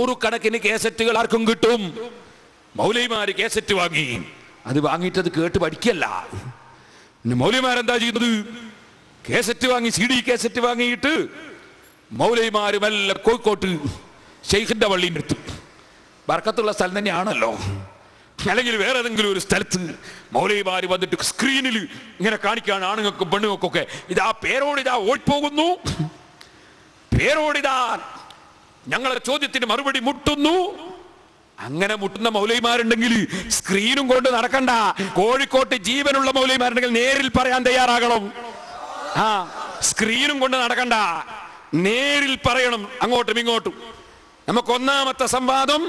നൂറുകണക്കിന് കേസറ്റുകൾ ആർക്കും കിട്ടും മൗലൈമാര് കേസറ്റ് വാങ്ങി അത് വാങ്ങിയിട്ടത് കേട്ട് പഠിക്കല്ല എന്താ ചെയ്യുന്നത് കേസറ്റ് വാങ്ങി സി ഡി കേസറ്റ് വാങ്ങിയിട്ട് എല്ലാം കോഴിക്കോട്ട് ഷെയ്ഖിന്റെ പള്ളിൻ്റെ അടുത്ത് വർക്കത്തുള്ള സ്ഥലം തന്നെയാണല്ലോ അല്ലെങ്കിൽ വേറെ ഏതെങ്കിലും ഒരു സ്ഥലത്ത് മൗലൈമാർ വന്നിട്ട് സ്ക്രീനിൽ ഇങ്ങനെ കാണിക്കുകയാണ് ആണുങ്ങൾക്കും പെണ്ണുങ്ങൾക്കൊക്കെ ഇതാ പേരോടിതാ ഓടിപ്പോകുന്നു പേരോടിതാ ഞങ്ങളുടെ ചോദ്യത്തിന് മറുപടി മുട്ടുന്നു അങ്ങനെ മുട്ടുന്ന മൗലൈമാരുണ്ടെങ്കിൽ സ്ക്രീനും കൊണ്ട് നടക്കണ്ട കോഴിക്കോട്ട് ജീവനുള്ള മൗലൈമാരുണ്ടെങ്കിൽ നേരിൽ പറയാൻ തയ്യാറാകണം ആ സ്ക്രീനും കൊണ്ട് നടക്കണ്ട നേരിൽ പറയണം അങ്ങോട്ടും ഇങ്ങോട്ടും നമുക്ക് ഒന്നാമത്തെ സംവാദം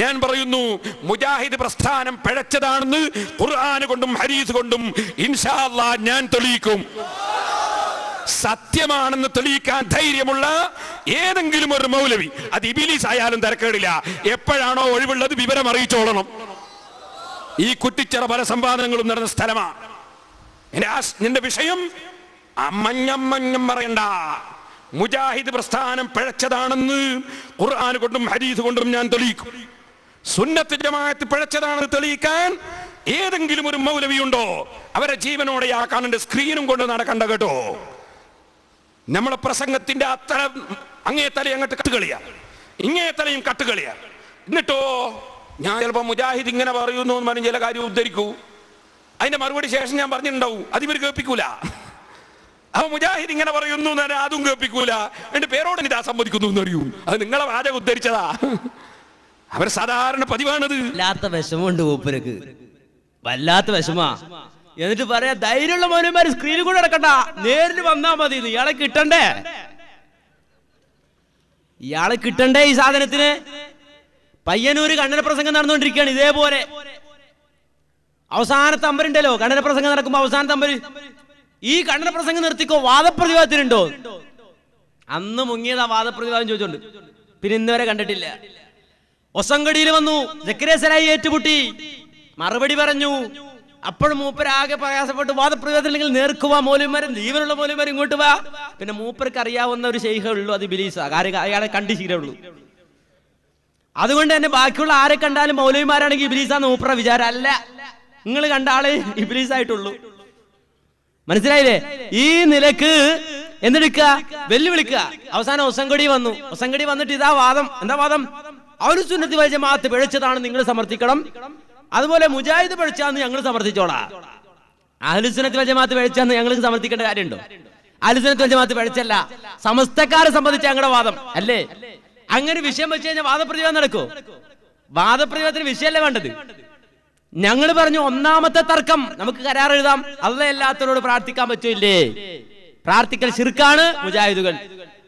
ഞാൻ പറയുന്നു മുജാഹിദ് പ്രസ്ഥാനം പിഴച്ചതാണെന്ന് ഖുർആാന് കൊണ്ടും ഹരീസ് കൊണ്ടും ഇൻഷാ ഞാൻ തെളിയിക്കും സത്യമാണെന്ന് തെളിയിക്കാൻ ധൈര്യമുള്ള ഏതെങ്കിലും ഒരു മൗലവി അത് ഇബിലീസ് ആയാലും തിരക്കേടില്ല എപ്പോഴാണോ ഒഴിവുള്ളത് വിവരം അറിയിച്ചോളണം ഈ കുട്ടിച്ചെറ പല സംവാദങ്ങളും നടന്ന സ്ഥലമാണ് നിന്റെ വിഷയം അമ്മഞ്ഞമ്മഞ്ഞം പറയണ്ട മുജാഹിദ് പ്രസ്ഥാനം പിഴച്ചതാണെന്ന് ഖുർആൻ കൊണ്ടും ഹരീദ് കൊണ്ടും ഞാൻ തെളിയിക്കും സുന്നത്ത് ജമാഅത്ത് പിഴച്ചതാണെന്ന് തെളിയിക്കാൻ ഏതെങ്കിലും ഒരു മൗലവിയുണ്ടോ അവരെ ജീവനോടെയാക്കാൻ സ്ക്രീനും കൊണ്ട് നടക്കണ്ട കേട്ടോ നമ്മളെ പ്രസംഗത്തിന്റെ അത്ര അങ്ങേ തല അങ്ങോട്ട് കട്ടുകളിയ ഇങ്ങേ തലയും കട്ടുകളിയ എന്നിട്ടോ ഞാൻ ചിലപ്പോൾ മുജാഹിദ് ഇങ്ങനെ പറയുന്നു എന്ന് പറഞ്ഞ് ചില കാര്യം ഉദ്ധരിക്കൂ അതിന്റെ മറുപടി ശേഷം ഞാൻ പറഞ്ഞിട്ടുണ്ടാവും അത് ഇവർ കേൾപ്പിക്കൂല അപ്പൊ മുജാഹിദ് ഇങ്ങനെ പറയുന്നു എന്ന് പറഞ്ഞാൽ അതും കേൾപ്പിക്കൂല എന്റെ പേരോട് എനിക്ക് സമ്മതിക്കുന്നു എന്ന് അറിയൂ അത് നിങ്ങളെ വാചകം ഉദ്ധരിച്ചതാ അവർ സാധാരണ പതിവാണത് വല്ലാത്ത വിഷമമുണ്ട് വല്ലാത്ത വിഷമാ എന്നിട്ട് പറയാ ധൈര്യമുള്ള മോനന്മാർ സ്ക്രീനിൽ കൂടെ നടക്കണ്ട നേരിൽ വന്നാ മതി ഇയാളെ കിട്ടണ്ടേ ഇയാളെ കിട്ടണ്ടേ ഈ സാധനത്തിന് പയ്യന്നൂര് കണ്ണന പ്രസംഗം നടന്നുകൊണ്ടിരിക്കുകയാണ് ഇതേപോലെ അവസാനത്തെ അമ്പരുണ്ടല്ലോ കണ്ണന പ്രസംഗം നടക്കുമ്പോ അവസാനത്തെ അമ്പര് ഈ കണ്ണന പ്രസംഗം നിർത്തിക്കോ വാദപ്രതിവാദത്തിനുണ്ടോ അന്ന് മുങ്ങിയത് ആ വാദപ്രതിവാദം ചോദിച്ചോണ്ട് പിന്നെ ഇന്നുവരെ കണ്ടിട്ടില്ല ഒസങ്കടിയിൽ വന്നു ജക്രേസരായി ഏറ്റുമുട്ടി മറുപടി പറഞ്ഞു അപ്പോഴും മൂപ്പരാകെ പ്രയാസപ്പെട്ട് വാദപ്രയോഗത്തില്ലെങ്കിൽ നേർക്കുവാ മൂലന്മാരും ജീവനുള്ള മൂലന്മാരും ഇങ്ങോട്ട് വാ പിന്നെ മൂപ്പർക്ക് അറിയാവുന്ന ഒരു ശൈഖേ ഉള്ളൂ അത് ബിലീസാ കാര്യം അയാളെ കണ്ട് ശീലമുള്ളൂ അതുകൊണ്ട് തന്നെ ബാക്കിയുള്ള ആരെ കണ്ടാലും മൗലവിമാരാണെങ്കിൽ ഇബിലീസാന്ന് മൂപ്പറ വിചാരം അല്ല നിങ്ങൾ കണ്ട ആളെ ഇബിലീസായിട്ടുള്ളൂ മനസ്സിലായില്ലേ ഈ നിലക്ക് എന്തെടുക്ക വെല്ലുവിളിക്കുക അവസാനം ഒസംഗടി വന്നു ഒസംഗടി വന്നിട്ട് ഇതാ വാദം എന്താ വാദം അവരു സുന്നത്തി വൈജമാത്ത് പിഴച്ചതാണ് നിങ്ങൾ സമർത്ഥിക്കണം അതുപോലെ മുജാഹിദ് പഠിച്ചാന്ന് ഞങ്ങൾ സമർത്ഥിച്ചോളാ അഹലുസനത്തിൽ ജമാഅത്ത് പഴിച്ചാന്ന് ഞങ്ങൾക്ക് സമർത്ഥിക്കേണ്ട കാര്യമുണ്ടോ അലുസനത്തിൽ ജമാഅത്ത് പഴിച്ചല്ല സമസ്തക്കാരെ സംബന്ധിച്ച ഞങ്ങളുടെ വാദം അല്ലേ അങ്ങനെ വിഷയം വെച്ച് കഴിഞ്ഞാൽ വാദപ്രതിവാദം നടക്കുമോ വാദപ്രതിവാദത്തിന് വിഷയമല്ലേ വേണ്ടത് ഞങ്ങൾ പറഞ്ഞു ഒന്നാമത്തെ തർക്കം നമുക്ക് കരാർ എഴുതാം അല്ല എല്ലാത്തരോട് പ്രാർത്ഥിക്കാൻ പറ്റൂല്ലേ പ്രാർത്ഥിക്കൽ ശിർക്കാണ് മുജാഹിദുകൾ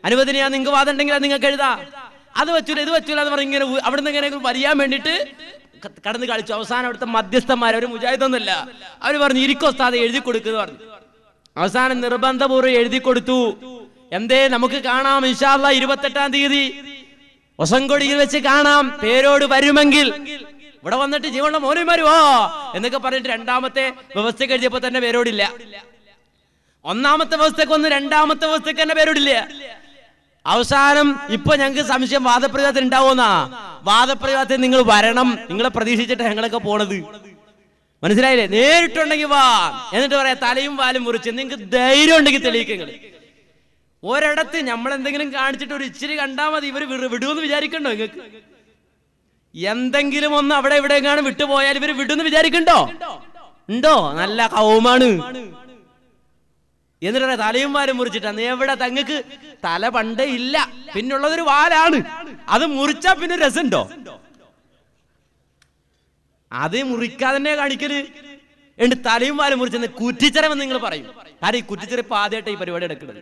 അനുവദനീയ നിങ്ങൾക്ക് വാദം ഉണ്ടെങ്കിൽ അത് നിങ്ങൾക്ക് എഴുതാം അത് പറ്റൂല ഇത് വെച്ചില്ല എന്ന് പറഞ്ഞ ഇങ്ങനെ അവിടെ നിന്ന് ഇങ്ങനെ വരിയാൻ വേണ്ടിയിട്ട് കടന്ന് കളിച്ചു അവസാനം അവിടുത്തെ മധ്യസ്ഥന്മാർ അവർ മുജാഹിദൊന്നുമല്ല അവർ പറഞ്ഞു ഇരിക്കോ ഇരിക്കോസ്താതെ എഴുതി കൊടുക്കുന്നു പറഞ്ഞു അവസാനം നിർബന്ധപൂർവ്വം എഴുതി കൊടുത്തു എന്തേ നമുക്ക് കാണാം ഇൻഷാല്ല ഇരുപത്തെട്ടാം തീയതി ഒസംകൊടിയിൽ വെച്ച് കാണാം പേരോട് വരുമെങ്കിൽ ഇവിടെ വന്നിട്ട് ജീവനുള്ള മോനുമാര് വാ എന്നൊക്കെ പറഞ്ഞിട്ട് രണ്ടാമത്തെ വ്യവസ്ഥ കഴിഞ്ഞപ്പോ തന്നെ പേരോടില്ല ഒന്നാമത്തെ ഒന്ന് രണ്ടാമത്തെ വ്യവസ്ഥക്ക് തന്നെ പേരോടില്ല അവസാനം ഇപ്പൊ ഞങ്ങൾക്ക് സംശയം വാദപ്രതിവാദത്തിൽ ഉണ്ടാവുമെന്നാ വാദപ്രതിവാദത്തിൽ നിങ്ങൾ വരണം നിങ്ങളെ പ്രതീക്ഷിച്ചിട്ട് ഞങ്ങളൊക്കെ പോണത് മനസ്സിലായില്ലേ നേരിട്ടുണ്ടെങ്കിൽ വാ എന്നിട്ട് പറയാ തലയും വാലും മുറിച്ച് നിങ്ങൾക്ക് ധൈര്യം ഉണ്ടെങ്കിൽ തെളിയിക്കുക ഒരിടത്ത് നമ്മൾ എന്തെങ്കിലും കാണിച്ചിട്ട് ഒരു ഇച്ചിരി കണ്ടാൽ മതി ഇവര് വിടുമെന്ന് വിചാരിക്കണ്ടോ നിങ്ങൾക്ക് എന്തെങ്കിലും ഒന്ന് അവിടെ ഇവിടെ എങ്ങാനും വിട്ടുപോയാൽ ഇവര് വിടുമെന്ന് വിചാരിക്കണ്ടോ ഉണ്ടോ നല്ല കൗമാണ് എന്നിട്ട് തലയും വാലും മുറിച്ചിട്ട് നീ എവിടെ തങ്ങക്ക് തല പണ്ടേ ഇല്ല പിന്നുള്ളതൊരു വാലാണ് അത് മുറിച്ചാ പിന്നെ രസമുണ്ടോ അത് മുറിക്കാതെ കാണിക്കല് എണ്ട് തലയും വാലും മുറിച്ചെന്ന് കുറ്റിച്ചരമെന്ന് നിങ്ങൾ പറയും കാരണം ഈ കുറ്റിച്ചര ഇപ്പൊ ആദ്യമായിട്ട് ഈ പരിപാടി എടുക്കുന്നത്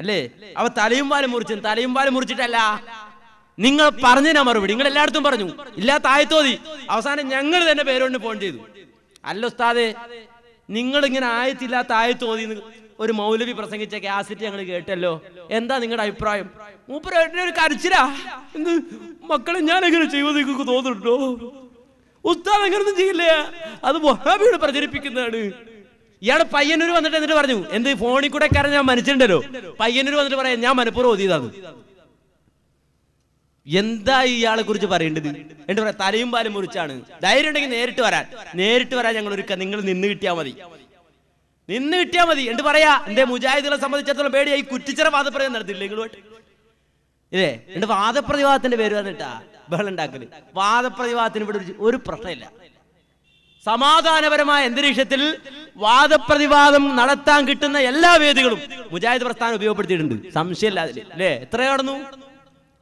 അല്ലേ അവ തലയും വാലും മുറിച്ചു തലയും വാലും മുറിച്ചിട്ടല്ല നിങ്ങൾ പറഞ്ഞു പറഞ്ഞതിനാ മറുപടി നിങ്ങൾ എല്ലായിടത്തും പറഞ്ഞു ഇല്ലാത്ത ആയത്തോതി അവസാനം ഞങ്ങൾ തന്നെ പേരോടിന് ഫോൺ ചെയ്തു അല്ല ഉസ്താദേ നിങ്ങളിങ്ങനെ ആയത്തില്ലാത്ത ആയത്ത് ഓതി ഒരു മൗലവി പ്രസംഗിച്ച കാസറ്റ് ഞങ്ങൾ കേട്ടല്ലോ എന്താ നിങ്ങളുടെ അഭിപ്രായം മൂപ്പരേട്ടനെ ഒരു കരച്ചിലാ എന്ത് മക്കളെ ഞാൻ എങ്ങനെ ചെയ്യുമെന്ന് നിങ്ങൾക്ക് തോന്നുന്നുണ്ടോ ഉസ്താദ് അങ്ങനൊന്നും ചെയ്യില്ലേ അത് വഹാബിയോട് പ്രചരിപ്പിക്കുന്നതാണ് ഇയാള് പയ്യന്നൂർ വന്നിട്ട് എന്നിട്ട് പറഞ്ഞു എന്ത് ഫോണിൽ കൂടെ കരഞ്ഞ ഞാൻ മനസ്സിലുണ്ടല്ലോ പയ്യന്നൂർ വന്നിട്ട് പറയാം ഞാൻ മനഃപൂർവ്വം ഓതിയതാണ് എന്താ ഇയാളെ കുറിച്ച് പറയേണ്ടത് എന്റെ പറയാ തലയും പാലും മുറിച്ചാണ് ധൈര്യം ഉണ്ടെങ്കിൽ നേരിട്ട് വരാൻ നേരിട്ട് വരാൻ ഞങ്ങൾ ഒരുക്ക നിങ്ങൾ നിന്ന് കിട്ടിയാൽ മതി നിന്ന് കിട്ടിയാൽ മതി എന്ത് പറയാ എന്റെ മുജാഹിദുകളെ സംബന്ധിച്ചിടത്തോളം പേടിയായി കുറ്റിച്ചറ വാദപ്രയോഗം നടത്തില്ല നിങ്ങളുമായിട്ട് ഇതേ വാദപ്രതിവാദത്തിന്റെ പേര് വന്നിട്ടാ ബഹളം ഉണ്ടാക്കല് വാദപ്രതിവാദത്തിന് ഇവിടെ ഒരു പ്രശ്നമില്ല സമാധാനപരമായ അന്തരീക്ഷത്തിൽ വാദപ്രതിവാദം നടത്താൻ കിട്ടുന്ന എല്ലാ വേദികളും മുജാഹിദ് പ്രസ്ഥാനം ഉപയോഗപ്പെടുത്തിയിട്ടുണ്ട് സംശയമില്ല അതിൽ അല്ലേ എത്ര കടന്നു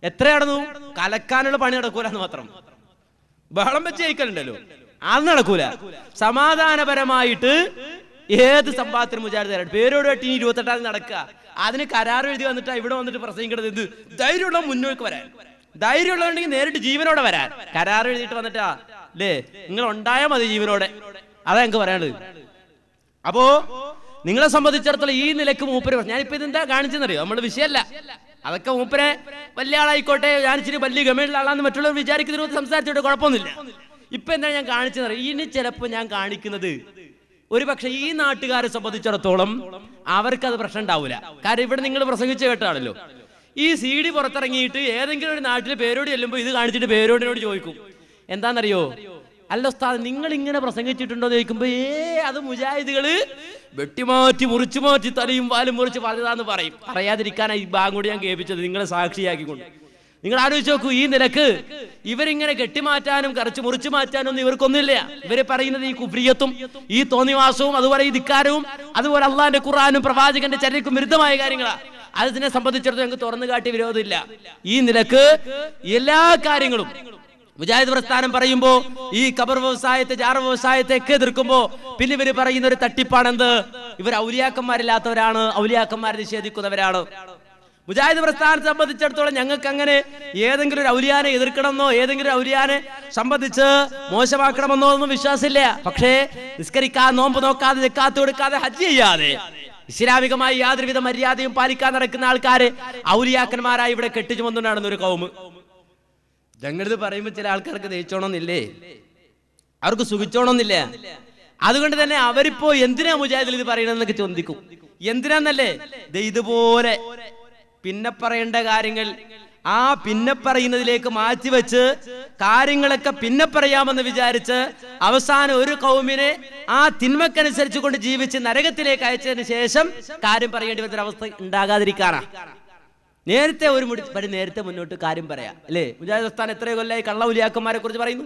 എത്രയാണെന്നു കലക്കാനുള്ള പണി നടക്കൂലെന്ന് മാത്രം ബഹളം വെച്ച് ജയിക്കലുണ്ടല്ലോ അത് നടക്കൂല സമാധാനപരമായിട്ട് ഏത് സമ്പാദത്തിന് മുജാഹിദ് തരാൻ പേരോട് വെട്ടി ഇരുപത്തെട്ടാം നടക്കുക അതിന് കരാർ എഴുതി വന്നിട്ട് ഇവിടെ വന്നിട്ട് പ്രസംഗിക്കണത് എന്ത് ധൈര്യമുള്ള മുന്നോട്ട് വരാൻ ധൈര്യമുള്ളതുണ്ടെങ്കിൽ നേരിട്ട് ജീവനോടെ വരാൻ കരാർ എഴുതിയിട്ട് വന്നിട്ടാ അല്ലേ നിങ്ങൾ ഉണ്ടായാൽ മതി ജീവനോടെ അതാ എനിക്ക് പറയാനുള്ളത് അപ്പോ നിങ്ങളെ സംബന്ധിച്ചിടത്തോളം ഈ നിലക്ക് മൂപ്പര് ഞാനിപ്പോ ഇതെന്താ കാണിച്ചെന്നറിയോ നമ്മുടെ വിഷയമല്ല അതൊക്കെ മൂപ്പരെ വലിയ ആളായിക്കോട്ടെ ഞാൻ ഇച്ചിരി വലിയ ഗമയുള്ള ആളാന്ന് മറ്റുള്ളവർ വിചാരിക്കുന്നതിനോട് സംസാരിച്ചോട്ടെ കുഴപ്പമൊന്നുമില്ല ഇപ്പൊ എന്താണ് ഞാൻ കാണിച്ചത് ഇനി ചിലപ്പോൾ ഞാൻ കാണിക്കുന്നത് ഒരു പക്ഷെ ഈ നാട്ടുകാരെ സംബന്ധിച്ചിടത്തോളം അവർക്കത് പ്രശ്നം ഉണ്ടാവില്ല കാരണം ഇവിടെ നിങ്ങൾ പ്രസംഗിച്ച കേട്ടാണല്ലോ ഈ സി ഡി പുറത്തിറങ്ങിയിട്ട് ഏതെങ്കിലും ഒരു നാട്ടിലെ പേരോട് ചെല്ലുമ്പോൾ ഇത് കാണിച്ചിട്ട് പേരോടിനോട് ചോദിക്കും എന്താണെന്നറിയോ അല്ല ഉസ്താദ് നിങ്ങൾ ഇങ്ങനെ പ്രസംഗിച്ചിട്ടുണ്ടോ എന്ന് ചോദിക്കുമ്പോ ഏ അത് മുജാഹിദുകള് വെട്ടിമാറ്റി മുറിച്ചു മാറ്റി തലയും വാലും മുറിച്ച് പറഞ്ഞതാന്ന് പറയും പറയാതിരിക്കാനായി ഈ ബാങ്ക് കൂടി ഞാൻ കേൾപ്പിച്ചത് നിങ്ങളെ സാക്ഷിയാക്കിക്കൊണ്ട് നിങ്ങൾ ആലോചിച്ച് നോക്കൂ ഈ നിലക്ക് ഇവരിങ്ങനെ കെട്ടിമാറ്റാനും കറച്ച് മുറിച്ചു മാറ്റാനും ഒന്നും ഇവർക്കൊന്നുമില്ല ഇവര് പറയുന്നത് ഈ കുബ്രിയത്തും ഈ തോന്നിവാസവും അതുപോലെ ഈ ധിക്കാരവും അതുപോലെ അള്ളാന്റെ ഖുറാനും പ്രവാചകന്റെ ചരിക്കും വിരുദ്ധമായ കാര്യങ്ങളാണ് അതിനെ സംബന്ധിച്ചിടത്തോളം ഞങ്ങൾക്ക് തുറന്നു കാട്ടി വിരോധമില്ല ഈ നിലക്ക് എല്ലാ കാര്യങ്ങളും മുജാഹിദ് പ്രസ്ഥാനം പറയുമ്പോ ഈ ഖബർ വ്യവസായത്തെ ജാർ വ്യവസായത്തെ ഒക്കെ എതിർക്കുമ്പോ പിന്നെ ഇവര് പറയുന്ന ഒരു തട്ടിപ്പാണെന്ത് ഇവർ ഔലിയാക്കന്മാരില്ലാത്തവരാണ് ഔലിയാക്കന്മാരെ നിഷേധിക്കുന്നവരാണ് മുജാഹിദ് പ്രസ്ഥാനത്തെ സംബന്ധിച്ചിടത്തോളം ഞങ്ങൾക്ക് അങ്ങനെ ഏതെങ്കിലും ഒരു ഔലിയാനെ എതിർക്കണമെന്നോ ഏതെങ്കിലും ഒരു ഔലിയാനെ സംബന്ധിച്ച് മോശമാക്കണമെന്നോ ഒന്നും വിശ്വാസമില്ല പക്ഷേ നിസ്കരിക്കാതെ നോമ്പ് നോക്കാതെ നിൽക്കാത്ത കൊടുക്കാതെ ഹജ്ജ് ചെയ്യാതെ ഇസ്ലാമികമായി യാതൊരുവിധ മര്യാദയും പാലിക്കാൻ നടക്കുന്ന ആൾക്കാരെ ഔലിയാക്കന്മാരായി ഇവിടെ കെട്ടിച്ചുമന്നു നടന്നൊരു കൗമ് ഞങ്ങളിത് പറയുമ്പോ ചില ആൾക്കാർക്ക് ദയിച്ചോണമെന്നില്ലേ അവർക്ക് സുഖിച്ചോണമെന്നില്ല അതുകൊണ്ട് തന്നെ അവരിപ്പോ എന്തിനാ മുജാഹിദിൽ ഇത് പറയണെന്നൊക്കെ ചോദിക്കും എന്തിനാന്നല്ലേ ഇതുപോലെ പിന്നെ പറയേണ്ട കാര്യങ്ങൾ ആ പിന്നെ പറയുന്നതിലേക്ക് മാറ്റിവെച്ച് കാര്യങ്ങളൊക്കെ പിന്നെ പറയാമെന്ന് വിചാരിച്ച് അവസാനം ഒരു കൗമിനെ ആ തിന്മക്കനുസരിച്ച് കൊണ്ട് ജീവിച്ച് നരകത്തിലേക്ക് അയച്ചതിന് ശേഷം കാര്യം പറയേണ്ടി വരുന്ന അവസ്ഥ ഉണ്ടാകാതിരിക്കാനാണ് നേരത്തെ ഒരു മുടി പടി നേരത്തെ മുന്നോട്ട് കാര്യം പറയാം അല്ലേ മുജാഹിദ്സ്ഥാൻ എത്ര കൊല്ലായി കള്ള ഉലിയാക്കന്മാരെ കുറിച്ച് പറയുന്നു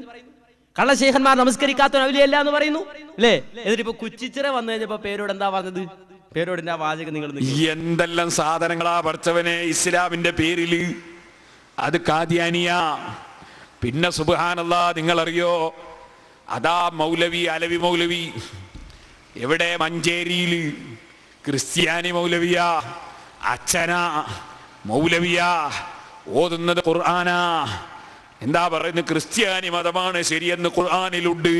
കള്ളശേഖന്മാർ നമസ്കരിക്കാത്ത അവലിയല്ല എന്ന് പറയുന്നു അല്ലേ എന്നിട്ടിപ്പോ കുച്ചിച്ചിറ വന്നു കഴിഞ്ഞപ്പോ പേരോട് എന്താ പറഞ്ഞത് പേരോട് എന്താ വാചകം നിങ്ങൾ എന്തെല്ലാം സാധനങ്ങളാ പഠിച്ചവനെ ഇസ്ലാമിന്റെ പേരിൽ അത് കാദ്യാനിയ പിന്നെ സുബാനല്ല അറിയോ അതാ മൗലവി അലവി മൗലവി എവിടെ മഞ്ചേരിയില് ക്രിസ്ത്യാനി മൗലവിയ അച്ഛനാ മൗലവിയ ഓതുന്നത് ഖുർആാനാ എന്താ പറയുന്നത് ക്രിസ്ത്യാനി മതമാണ് ശരിയെന്ന് ഖുർആാനിലുണ്ട്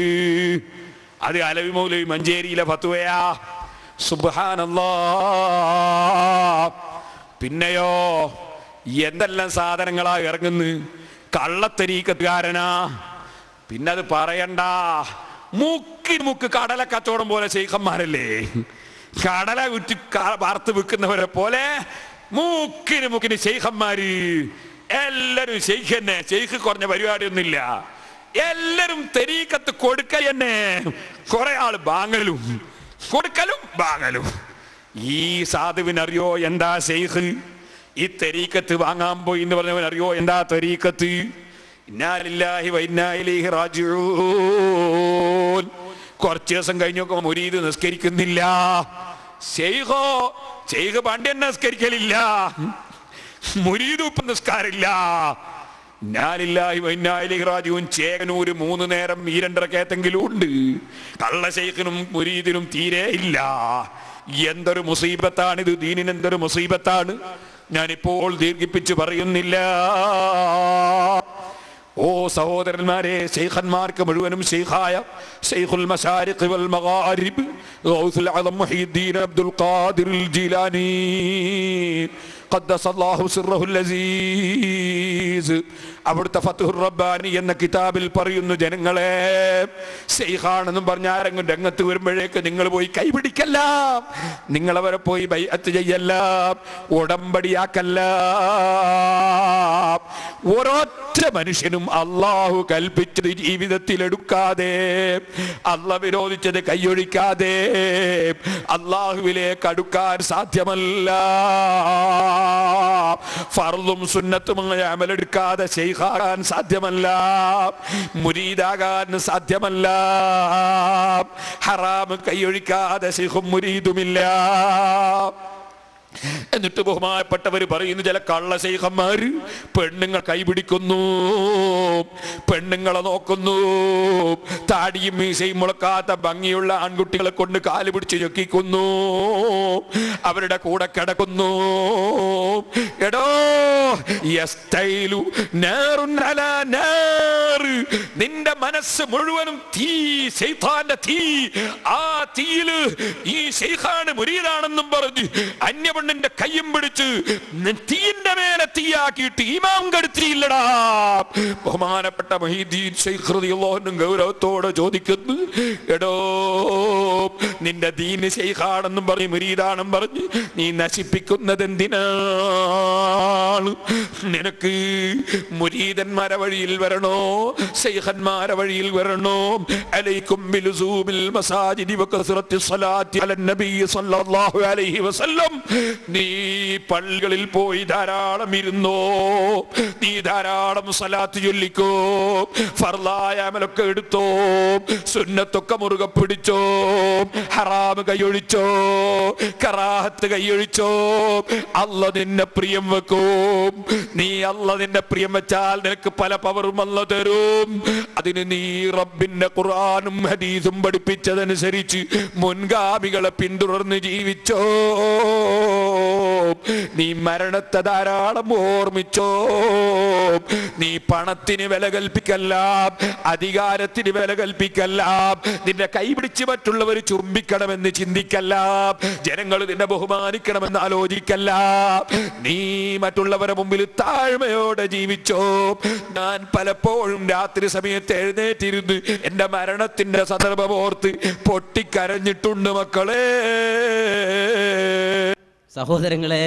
അത് അലവി മൗലവി മഞ്ചേരിയിലെ ഫത്തുവയാ സുബാനല്ലോ പിന്നെയോ എന്തെല്ലാം സാധനങ്ങളാ ഇറങ്ങുന്നു കള്ളത്തരീക്കാരനാ പിന്നെ അത് പറയണ്ട മുക്കി മുക്ക് കടല കച്ചവടം പോലെ ശൈഖന്മാരല്ലേ കടല വിറ്റ് വറുത്ത് വിൽക്കുന്നവരെ പോലെ മൂക്കിന് മൂക്കിന് ശൈഖന്മാര് എല്ലാരും ശൈഖ് തന്നെ ശൈഖ് കുറഞ്ഞ പരിപാടിയൊന്നുമില്ല എല്ലാരും തെരീക്കത്ത് കൊടുക്കൽ തന്നെ കൊറേ ആള് ബാങ്ങലും കൊടുക്കലും ബാങ്ങലും ഈ സാധുവിനറിയോ എന്താ ശൈഖ് ഈ തെരീക്കത്ത് വാങ്ങാൻ പോയി എന്ന് പറഞ്ഞവൻ അറിയോ എന്താ തെരീക്കത്ത് കുറച്ചു ദിവസം കഴിഞ്ഞു നോക്കുമ്പോ മുരീത് നിസ്കരിക്കുന്നില്ല ശൈഖോ ചെയ്ക പാണ്ഡ്യൻ നമസ്കരിക്കലില്ല മുരീദൂപ്പ് നിസ്കാരില്ല ും ചേകനൂര് മൂന്ന് നേരം ഈ രണ്ടരക്കേത്തെങ്കിലും ഉണ്ട് കള്ളശൈഖിനും മുരീദിനും തീരെ ഇല്ല എന്തൊരു മുസീബത്താണ് ഇത് ദീനിന് എന്തൊരു മുസീബത്താണ് ഞാനിപ്പോൾ ദീർഘിപ്പിച്ച് പറയുന്നില്ല ഓ സഹോദരന്മാരെ ശൈഖന്മാർക്ക് മുഴുവനും ശൈഖായ ശൈഖുൽ മസാരിഖ് വൽ മഗാരിബ് ഗൗസുൽ അദം മുഹീദ്ദീൻ അബ്ദുൽ ഖാദിർ ജിലാനി ഖദ്ദസല്ലാഹു സിർറഹുൽ അസീസ് അവിടുത്തെ ഫത്തുഹുർ റബ്ബാനി എന്ന കിതാബിൽ പറയുന്നു ജനങ്ങളെ സെയ്ഹാണെന്നും പറഞ്ഞ ആരെങ്കിലും രംഗത്ത് വരുമ്പോഴേക്ക് നിങ്ങൾ പോയി കൈപിടിക്കല്ല നിങ്ങൾ അവരെ പോയി ബൈഅത്ത് ചെയ്യല്ല ഉടമ്പടിയാക്കല്ല ഒരൊറ്റ മനുഷ്യനും അള്ളാഹു കൽപ്പിച്ചത് ജീവിതത്തിൽ എടുക്കാതെ അള്ള വിരോധിച്ചത് കൈയൊഴിക്കാതെ അള്ളാഹുവിലേക്ക് അടുക്കാൻ സാധ്യമല്ല ഫർദും സുന്നത്തുമായ അമലെടുക്കാതെ സാലിഹാകാൻ സാധ്യമല്ല മുരീദാകാൻ സാധ്യമല്ല ഹറാം കൈയൊഴിക്കാതെ സിഹും മുരീദുമില്ല എന്നിട്ട് ബഹുമാനപ്പെട്ടവർ പറയുന്നു ചില കള്ള ശൈഖന്മാര് പെണ്ണുങ്ങൾ കൈപിടിക്കുന്നു പെണ്ണുങ്ങളെ നോക്കുന്നു താടിയും മീശയും മുളക്കാത്ത ഭംഗിയുള്ള ആൺകുട്ടികളെ കൊണ്ട് കാല് പിടിച്ച് ചൊക്കിക്കുന്നു അവരുടെ കൂടെ കിടക്കുന്നു എടോ നിന്റെ മനസ്സ് മുഴുവനും തീ ശൈത്താന്റെ തീ ആ തീയില് ഈ ശൈഖാണ് മുരീതാണെന്നും പറഞ്ഞു അന്യപ നിന്റെ കയ്യും പിടിച്ച് തീയിന്റെ മേലെ തീയാക്കിയിട്ട് ഇമാം കടുത്തിയില്ലടാ ബഹുമാനപ്പെട്ട മൊഹീദ്ദീൻ ശൈഖൃതിയുള്ളവനും ഗൗരവത്തോടെ ചോദിക്കുന്നു എടോ നിന്റെ ദീന് ശൈഖാണെന്നും പറഞ്ഞ് മുരീദാണെന്നും പറഞ്ഞ് നീ നശിപ്പിക്കുന്നത് എന്തിനാണ് നിനക്ക് മുരീതന്മാരെ വഴിയിൽ വരണോ ശൈഖന്മാരെ വഴിയിൽ വരണോ അലൈക്കും ബിലുസൂബിൽ മസാജിദി വകസറത്തി സല്ലല്ലാഹു അലൈഹി വസല്ലം നീ പള്ളികളിൽ പോയി ധാരാളം ഇരുന്നോ നീ ധാരാളം സലാത്ത് ചൊല്ലിക്കോ ഫർലായാമലൊക്കെ അമലൊക്കെ എടുത്തോ സുന്നത്തൊക്കെ മുറുകെ പിടിച്ചോ ഹറാമ് കൈയൊഴിച്ചോ കറാഹത്ത് കൈയൊഴിച്ചോ അല്ല നിന്നെ പ്രിയം വെക്കും നീ അല്ല നിന്നെ പ്രിയം വെച്ചാൽ നിനക്ക് പല പവറും അല്ല തരും അതിന് നീ റബ്ബിന്റെ ഖുറാനും ഹദീസും പഠിപ്പിച്ചതനുസരിച്ച് മുൻഗാമികളെ പിന്തുടർന്ന് ജീവിച്ചോ നീ മരണത്തെ ധാരാളം ഓർമ്മിച്ചോ നീ പണത്തിന് വില കൽപ്പിക്കല്ല അധികാരത്തിന് വില കൽപ്പിക്കല്ല നിന്റെ കൈപിടിച്ച് മറ്റുള്ളവർ ചുംബിക്കണമെന്ന് ചിന്തിക്കല്ല ജനങ്ങൾ നിന്നെ ബഹുമാനിക്കണമെന്ന് ആലോചിക്കല്ല നീ മറ്റുള്ളവരുടെ മുമ്പിൽ താഴ്മയോടെ ജീവിച്ചോ ഞാൻ പലപ്പോഴും രാത്രി സമയത്ത് എഴുന്നേറ്റിരുന്ന് എൻ്റെ മരണത്തിൻ്റെ സന്ദർഭം ഓർത്ത് പൊട്ടിക്കരഞ്ഞിട്ടുണ്ട് മക്കളേ സഹോദരങ്ങളെ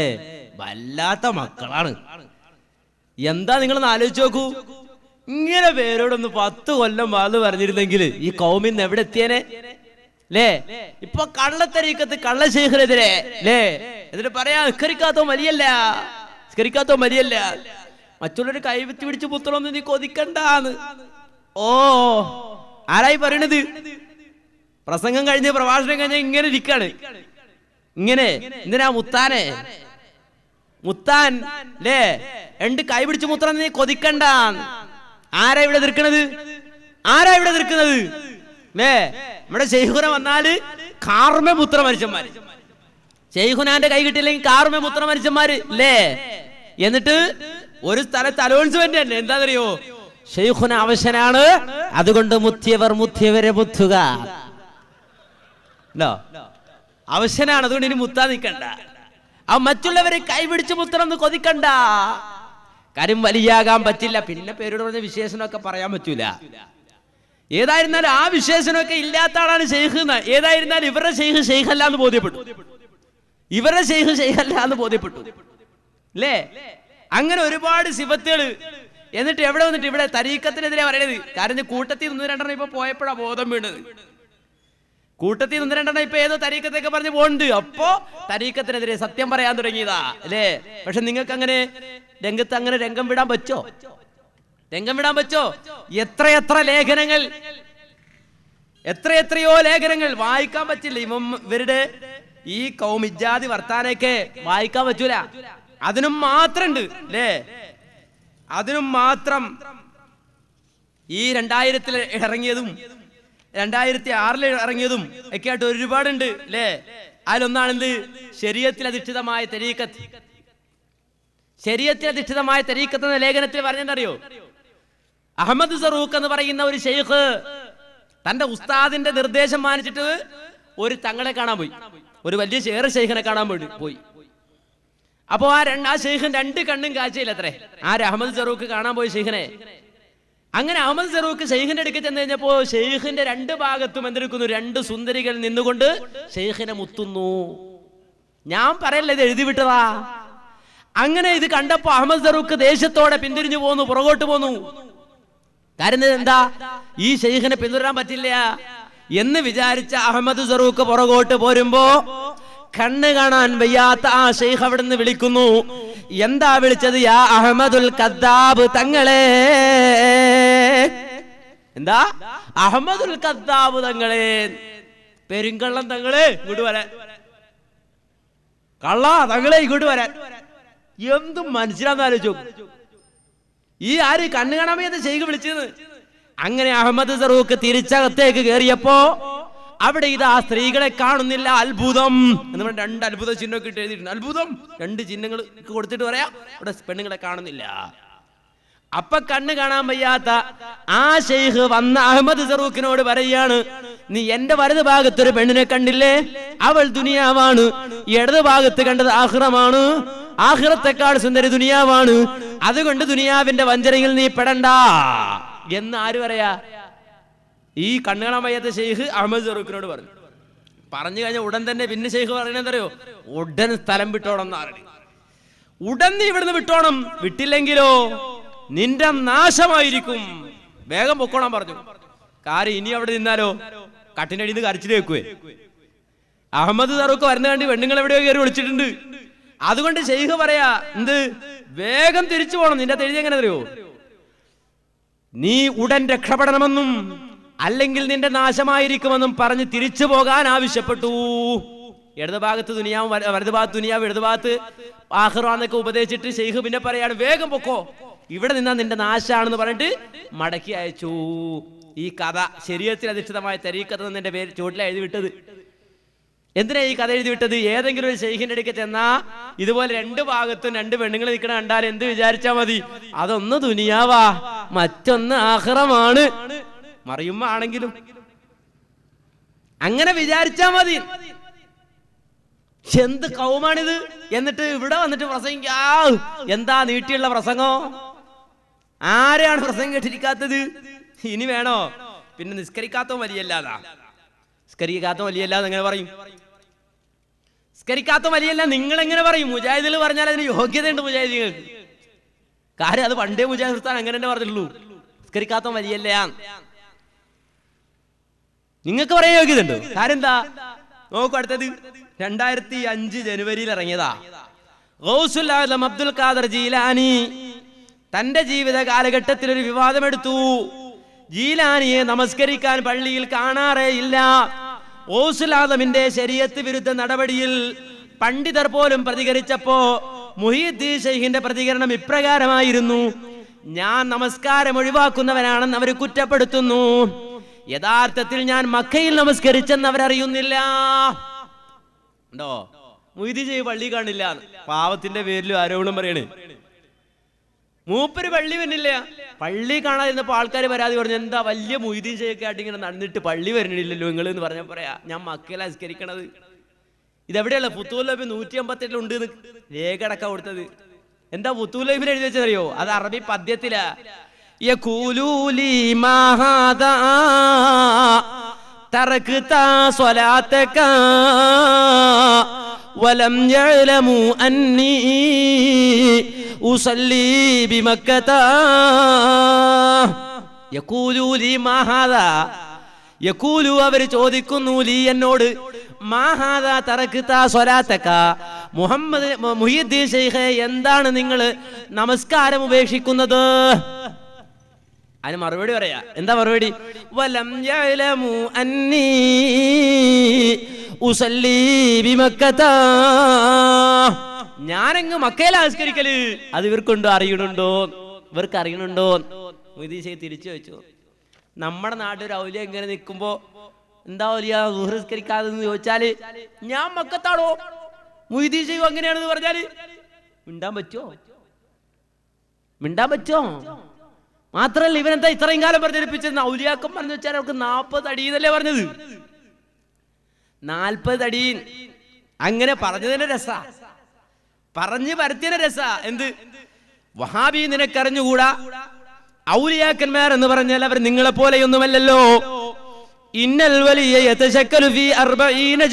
വല്ലാത്ത മക്കളാണ് എന്താ നിങ്ങൾ ആലോചിച്ച് നോക്കൂ ഇങ്ങനെ പേരോടൊന്ന് പത്ത് കൊല്ലം വാന്ന് പറഞ്ഞിരുന്നെങ്കിൽ ഈ നിന്ന് എവിടെ എത്തിയേനെ ലേ ഇപ്പൊ കള്ളത്തരീക്കത്ത് കള്ളശേഖരെതിരെ ലേ എന്നിട്ട് പറയാ നിസ്കരിക്കാത്തോ മലിയല്ല നിസ്കരിക്കാത്തോ മലിയല്ല മറ്റുള്ളവർ കൈവത്തി പിടിച്ച് പുത്തണമെന്ന് നീ കൊതിക്കണ്ടാന്ന് ഓ ആരായി പറയണത് പ്രസംഗം കഴിഞ്ഞ് പ്രഭാഷണം കഴിഞ്ഞ ഇങ്ങനെ ഇരിക്കാണ് ഇങ്ങനെ എന്തിനാ മുത്താനെ മുത്താൻ ലേ രണ്ട് കൈ പിടിച്ച് മുത്തണം നീ കൊതിക്കണ്ട ആരാ ഇവിടെ നിൽക്കണത് ആരാ ഇവിടെ നിൽക്കുന്നത് ലേ നമ്മുടെ ശൈഹുന വന്നാല് കാർമേ പുത്ര മനുഷ്യന്മാര് ശൈഹുനാന്റെ കൈ കിട്ടിയില്ലെങ്കിൽ കാർമേ പുത്ര മനുഷ്യന്മാര് ലേ എന്നിട്ട് ഒരു സ്ഥലത്ത് അലോൺസ്മെന്റ് തന്നെ അറിയോ ഷെയ്ഖുന അവശനാണ് അതുകൊണ്ട് മുത്തിയവർ മുത്തിയവരെ മുത്തുക അവശനാണ് അതുകൊണ്ട് ഇനി മുത്താൻ നിൽക്കണ്ട ആ മറ്റുള്ളവരെ കൈപിടിച്ച് മുത്തണമെന്ന് കൊതിക്കണ്ട കാര്യം വലിയാകാൻ പറ്റില്ല പിന്നെ പേരോട് പറഞ്ഞ വിശേഷനൊക്കെ പറയാൻ പറ്റൂല ഏതായിരുന്നാലും ആ വിശേഷനൊക്കെ ഇല്ലാത്ത ആളാണ് ഷെയ്ഖ് എന്ന് ഏതായിരുന്നാലും ഇവരുടെ ഷെയ്ഖ് ഷെയ്ഖ് അല്ല എന്ന് ബോധ്യപ്പെട്ടു ഇവരുടെ ഷെയ്ഖ് ഷെയ്ഖ് അല്ല എന്ന് ബോധ്യപ്പെട്ടു അല്ലേ അങ്ങനെ ഒരുപാട് സിഫത്തുകൾ എന്നിട്ട് എവിടെ വന്നിട്ട് ഇവിടെ തരീക്കത്തിനെതിരെ പറയണത് കാരണം കൂട്ടത്തിൽ നിന്ന് രണ്ടെണ്ണം ഇപ്പൊ പോയപ്പോഴാണ് ബോധം വീണത് കൂട്ടത്തിൽ നിന്ന് രണ്ടെണ്ണം ഇപ്പൊ ഏതോ തരീക്കത്തേക്ക് പറഞ്ഞ് പോണ്ട് അപ്പോ തരീക്കത്തിനെതിരെ സത്യം പറയാൻ തുടങ്ങിയതാ അല്ലേ പക്ഷെ നിങ്ങൾക്ക് അങ്ങനെ രംഗത്ത് അങ്ങനെ രംഗം വിടാൻ പറ്റോ രംഗം വിടാൻ പറ്റോ എത്രയെത്ര ലേഖനങ്ങൾ എത്രയെത്രയോ ലേഖനങ്ങൾ വായിക്കാൻ പറ്റില്ല ഇവ ഇവരുടെ ഈ കൗമിജാതി വർത്താനൊക്കെ വായിക്കാൻ പറ്റൂല അതിനും മാത്രണ്ട് അല്ലേ അതിനും മാത്രം ഈ രണ്ടായിരത്തിൽ ഇറങ്ങിയതും രണ്ടായിരത്തി ആറിൽ ഇറങ്ങിയതും ഒക്കെ ആയിട്ട് ഒരുപാടുണ്ട് അല്ലേ അതിലൊന്നാണെന്ത് ശരീരത്തിൽ അധിഷ്ഠിതമായ തെരീക്കത്ത് ശരീരത്തിൽ അധിഷ്ഠിതമായ തെരീക്കത്ത് എന്ന ലേഖനത്തിൽ പറഞ്ഞിട്ടറിയോ അഹമ്മദ് സറൂഖ് എന്ന് പറയുന്ന ഒരു ഷെയ്ഖ് തന്റെ ഉസ്താദിന്റെ നിർദ്ദേശം മാനിച്ചിട്ട് ഒരു തങ്ങളെ കാണാൻ പോയി ഒരു വലിയ ഷെയർ ഷെയ്ഖിനെ കാണാൻ പോയി പോയി അപ്പോൾ ആ രണ്ട് ആ ഷെയ്ഖൻ രണ്ട് കണ്ണും അത്രേ ആ അഹമ്മദ് സറൂഖ് കാണാൻ പോയി ഷെയ്ഖിനെ അങ്ങനെ അഹമ്മദ് ഫറൂഖ് ഷെയ്ഖിന്റെ അടുക്കൽ ചെന്ന് കഴിഞ്ഞപ്പോ ഷെയ്ഖിന്റെ രണ്ട് ഭാഗത്തും എന്തെടുക്കുന്നു രണ്ട് സുന്ദരികൾ നിന്നുകൊണ്ട് ഷെയ്ഖിനെ മുത്തുന്നു ഞാൻ പറയല്ല ഇത് എഴുതിവിട്ടതാ അങ്ങനെ ഇത് കണ്ടപ്പോ അഹമ്മദ് ഫറൂഖ് ദേശത്തോടെ പിന്തിരിഞ്ഞു പോന്നു പുറകോട്ട് പോന്നു കാരണം എന്താ ഈ ഷെയ്ഖിനെ പിന്തുടരാൻ പറ്റില്ല എന്ന് വിചാരിച്ച അഹമ്മദ് ഫറൂഖ് പുറകോട്ട് പോരുമ്പോ കണ്ണ് കാണാൻ വയ്യാത്ത ആ ഷെയ്ഖ് നിന്ന് വിളിക്കുന്നു എന്താ വിളിച്ചത് യാ അഹമ്മദുൽ കദ്ദാബ് തങ്ങളെ എന്താ അഹമ്മദുൽ കത്താബ് തങ്ങളെ പെരുങ്കള്ളൻ തങ്ങളെ ഇങ്ങോട്ട് വരാൻ കള്ള തങ്ങളെ ഇങ്ങോട്ട് വരാൻ എന്തും മനസ്സിലാന്നാലോചു ഈ ആര് കണ്ണു കാണാമേ ശൈഖ് വിളിച്ചത് അങ്ങനെ അഹമ്മദ് സറൂഖ് തിരിച്ചകത്തേക്ക് കയറിയപ്പോ അവിടെ ഇത് ആ സ്ത്രീകളെ കാണുന്നില്ല അത്ഭുതം എന്ന് പറഞ്ഞ രണ്ട് അത്ഭുത ചിഹ്നമൊക്കെ ഇട്ട് എഴുതിയിട്ടുണ്ട് അത്ഭുതം രണ്ട് ചിഹ്നങ്ങൾ കൊടുത്തിട്ട് പറയാം ഇവിടെ പെണ്ണുങ്ങളെ കാണുന്നില്ല അപ്പൊ കണ്ണ് കാണാൻ വയ്യാത്ത ആ ഷെയ്ഖ് വന്ന അഹമ്മദ് സറൂഖിനോട് പറയാണ് നീ എന്റെ വലത് ഒരു പെണ്ണിനെ കണ്ടില്ലേ അവൾ ദുനിയാവാണ് ഇടത് ഭാഗത്ത് കണ്ടത് ആഹ്റമാണ് ആഹ്റത്തെക്കാൾ സുന്ദരി ദുനിയാവാണ് അതുകൊണ്ട് ദുനിയാവിന്റെ വഞ്ചനയിൽ നീ പെടണ്ട എന്ന് ആര് പറയാ ഈ കാണാൻ വയ്യാത്ത ഷെയ്ഖ് അഹമ്മദ് സറൂഖിനോട് പറഞ്ഞു പറഞ്ഞു കഴിഞ്ഞ ഉടൻ തന്നെ പിന്നെ ഷെയ്ഖ് പറയണെന്തറിയോ ഉടൻ സ്ഥലം വിട്ടോണം എന്നാണ് ഉടൻ നീ ഇവിടുന്ന് വിട്ടോണം വിട്ടില്ലെങ്കിലോ നിന്റെ നാശമായിരിക്കും വേഗം പൊക്കോളാൻ പറഞ്ഞു കാര്യം ഇനി അവിടെ നിന്നാലോ കട്ടിനടിയിൽ നിന്ന് കരച്ചിൽ വെക്കുവേ അഹമ്മദ് തറൂക്ക് വരുന്ന കണ്ടി പെണ്ണുങ്ങൾ എവിടെയോ കയറി വിളിച്ചിട്ടുണ്ട് അതുകൊണ്ട് ഷെയ്ഖ് പറയാ എന്ത് വേഗം തിരിച്ചു പോകണം നിന്റെ തെഴുതി എങ്ങനെ അറിയോ നീ ഉടൻ രക്ഷപ്പെടണമെന്നും അല്ലെങ്കിൽ നിന്റെ നാശമായിരിക്കുമെന്നും പറഞ്ഞ് തിരിച്ചു പോകാൻ ആവശ്യപ്പെട്ടു ഇടതുഭാഗത്ത് ദുനിയാവും വലതുഭാഗത്ത് ദുനിയാവും ഇടതുഭാഗത്ത് ആഹ്റാന്നൊക്കെ ഉപദേശിച്ചിട്ട് ഷെയ്ഖ് പിന്നെ പറയാണ് വേഗം പൊക്കോ ഇവിടെ നിന്നാ നിന്റെ നാശാണെന്ന് പറഞ്ഞിട്ട് മടക്കി അയച്ചു ഈ കഥ ശരീരത്തിൽ അധിഷ്ഠിതമായ തെരീക്കഥ നിന്റെ പേര് ചുവട്ടിൽ എഴുതി വിട്ടത് എന്തിനാ ഈ കഥ എഴുതി വിട്ടത് ഏതെങ്കിലും ഒരു ഷെയ്ഖിന്റെ അടുക്ക ചെന്നാ ഇതുപോലെ രണ്ട് ഭാഗത്തും രണ്ട് പെണ്ണുങ്ങൾ നിൽക്കണ കണ്ടാൽ എന്ത് വിചാരിച്ചാ മതി അതൊന്ന് ദുനിയാവാ മറ്റൊന്ന് ആഹ്റമാണ് മറിയുമ്പോ ആണെങ്കിലും അങ്ങനെ വിചാരിച്ചാ മതി എന്ത് കൗമാണിത് എന്നിട്ട് ഇവിടെ വന്നിട്ട് പ്രസംഗിക്കാ എന്താ നീട്ടിയുള്ള പ്രസംഗോ ആരെയാണ് പ്രസംഗം കേട്ടിരിക്കാത്തത് ഇനി വേണോ പിന്നെ നിസ്കരിക്കാത്തവൻ വലിയല്ലാതാ നിസ്കരിക്കാത്തവൻ വലിയല്ലാതെ എങ്ങനെ പറയും നിസ്കരിക്കാത്ത വലിയല്ല നിങ്ങൾ എങ്ങനെ പറയും മുജാഹിദിൽ പറഞ്ഞാൽ അതിന് യോഗ്യതയുണ്ട് മുജാഹിദികൾക്ക് കാര്യം അത് പണ്ടേ മുജാഹിദ് അങ്ങനെ തന്നെ പറഞ്ഞിട്ടുള്ളൂ നിസ്കരിക്കാത്ത വലിയല്ല നിങ്ങൾക്ക് പറയാൻ യോഗ്യതയുണ്ടോ കാര്യം എന്താ നോക്കൂ അടുത്തത് രണ്ടായിരത്തി അഞ്ച് ജനുവരിയിൽ ഇറങ്ങിയതാ ഗൗസുൽ ആലം അബ്ദുൽ ഖാദർ ജീലാനി തന്റെ ജീവിത കാലഘട്ടത്തിൽ ഒരു വിവാദമെടുത്തു ജീലാനിയെ നമസ്കരിക്കാൻ പള്ളിയിൽ കാണാറേ ഇല്ല ഓസുലാദമിന്റെ ശരീരത്ത് വിരുദ്ധ നടപടിയിൽ പണ്ഡിതർ പോലും പ്രതികരിച്ചപ്പോ മുഹീദ്ദീൻ ഷെയ്ഖിന്റെ പ്രതികരണം ഇപ്രകാരമായിരുന്നു ഞാൻ നമസ്കാരം ഒഴിവാക്കുന്നവനാണെന്ന് അവർ കുറ്റപ്പെടുത്തുന്നു യഥാർത്ഥത്തിൽ ഞാൻ മക്കയിൽ നമസ്കരിച്ചെന്ന് അവരറിയുന്നില്ല ഉണ്ടോ മൊയ്തി ചെയ് പള്ളി കാണില്ല പാവത്തിന്റെ പേരിലും ആരോപണം പറയണേ മൂപ്പര് പള്ളി വരുന്നില്ല പള്ളി കാണാതിരുന്നപ്പോ ആൾക്കാർ പരാതി പറഞ്ഞു എന്താ വലിയ ചെയ്യൊക്കെ ആയിട്ട് ഇങ്ങനെ നടന്നിട്ട് പള്ളി വരുന്നില്ലല്ലോ നിങ്ങൾ എന്ന് പറഞ്ഞ പറയാ ഞാൻ മക്കളെ അസ്കരിക്കണത് ഇതെവിടെയല്ല പുത്തൂലബി നൂറ്റി അമ്പത്തെട്ടിലുണ്ട് രേഖടക്ക കൊടുത്തത് എന്താ പുത്തൂലബിന് എഴുതി വെച്ചറിയോ അത് അറബി പദ്യത്തിലാ تركتا ولم يعلموا أني أصلي بمكة يقولوا لي ما هذا യക്കൂലു അവർ ചോദിക്കുന്നു ലീ എന്നോട് മാഹാദ തറക്കിത്ത സ്വലാത്തക്ക മുഹമ്മദ് മുഹിയുദ്ദീൻ ഷെയ്ഖെ എന്താണ് നിങ്ങൾ നമസ്കാരം ഉപേക്ഷിക്കുന്നത് അതിന് മറുപടി പറയാ എന്താ മറുപടി വലം യലമു അന്നീ ഞാനങ്ങ് മക്കയിൽ ആവിഷ്കരിക്കല് അത് ഇവർക്കുണ്ടോ അറിയണുണ്ടോ ഇവർക്ക് അറിയണുണ്ടോ മുതീശയെ തിരിച്ചു വെച്ചു നമ്മുടെ നാട്ടിൽ ഒരു ഔലിയ ഇങ്ങനെ നിൽക്കുമ്പോ എന്താ ഔലിയ ദുഹൃസ്കരിക്കാതെ ചോദിച്ചാല് ഞാൻ മക്കത്താണോ മുയ്തീശയും അങ്ങനെയാണെന്ന് പറഞ്ഞാല് മിണ്ടാൻ പറ്റുമോ മിണ്ടാൻ പറ്റുമോ മാത്രല്ല ഇവനെന്താ ഇത്രയും കാലം പ്രചരിപ്പിച്ചത് ഔലിയാക്കന്മാർ പറഞ്ഞു വെച്ചാൽ അവർക്ക് നാൽപ്പത് അടി എന്നല്ലേ പറഞ്ഞത് നാൽപ്പത് അടി അങ്ങനെ പറഞ്ഞതിന്റെ രസ പറഞ്ഞു പരത്തിയതിന്റെ രസ എന്ത് വഹാബി നിനക്കറിഞ്ഞുകൂടാ ഔലിയാക്കന്മാർ എന്ന് പറഞ്ഞാൽ അവർ നിങ്ങളെ പോലെയൊന്നുമല്ലല്ലോ ഇന്നൽ വലിയ യതശക്കലു ഫീ അർബഈന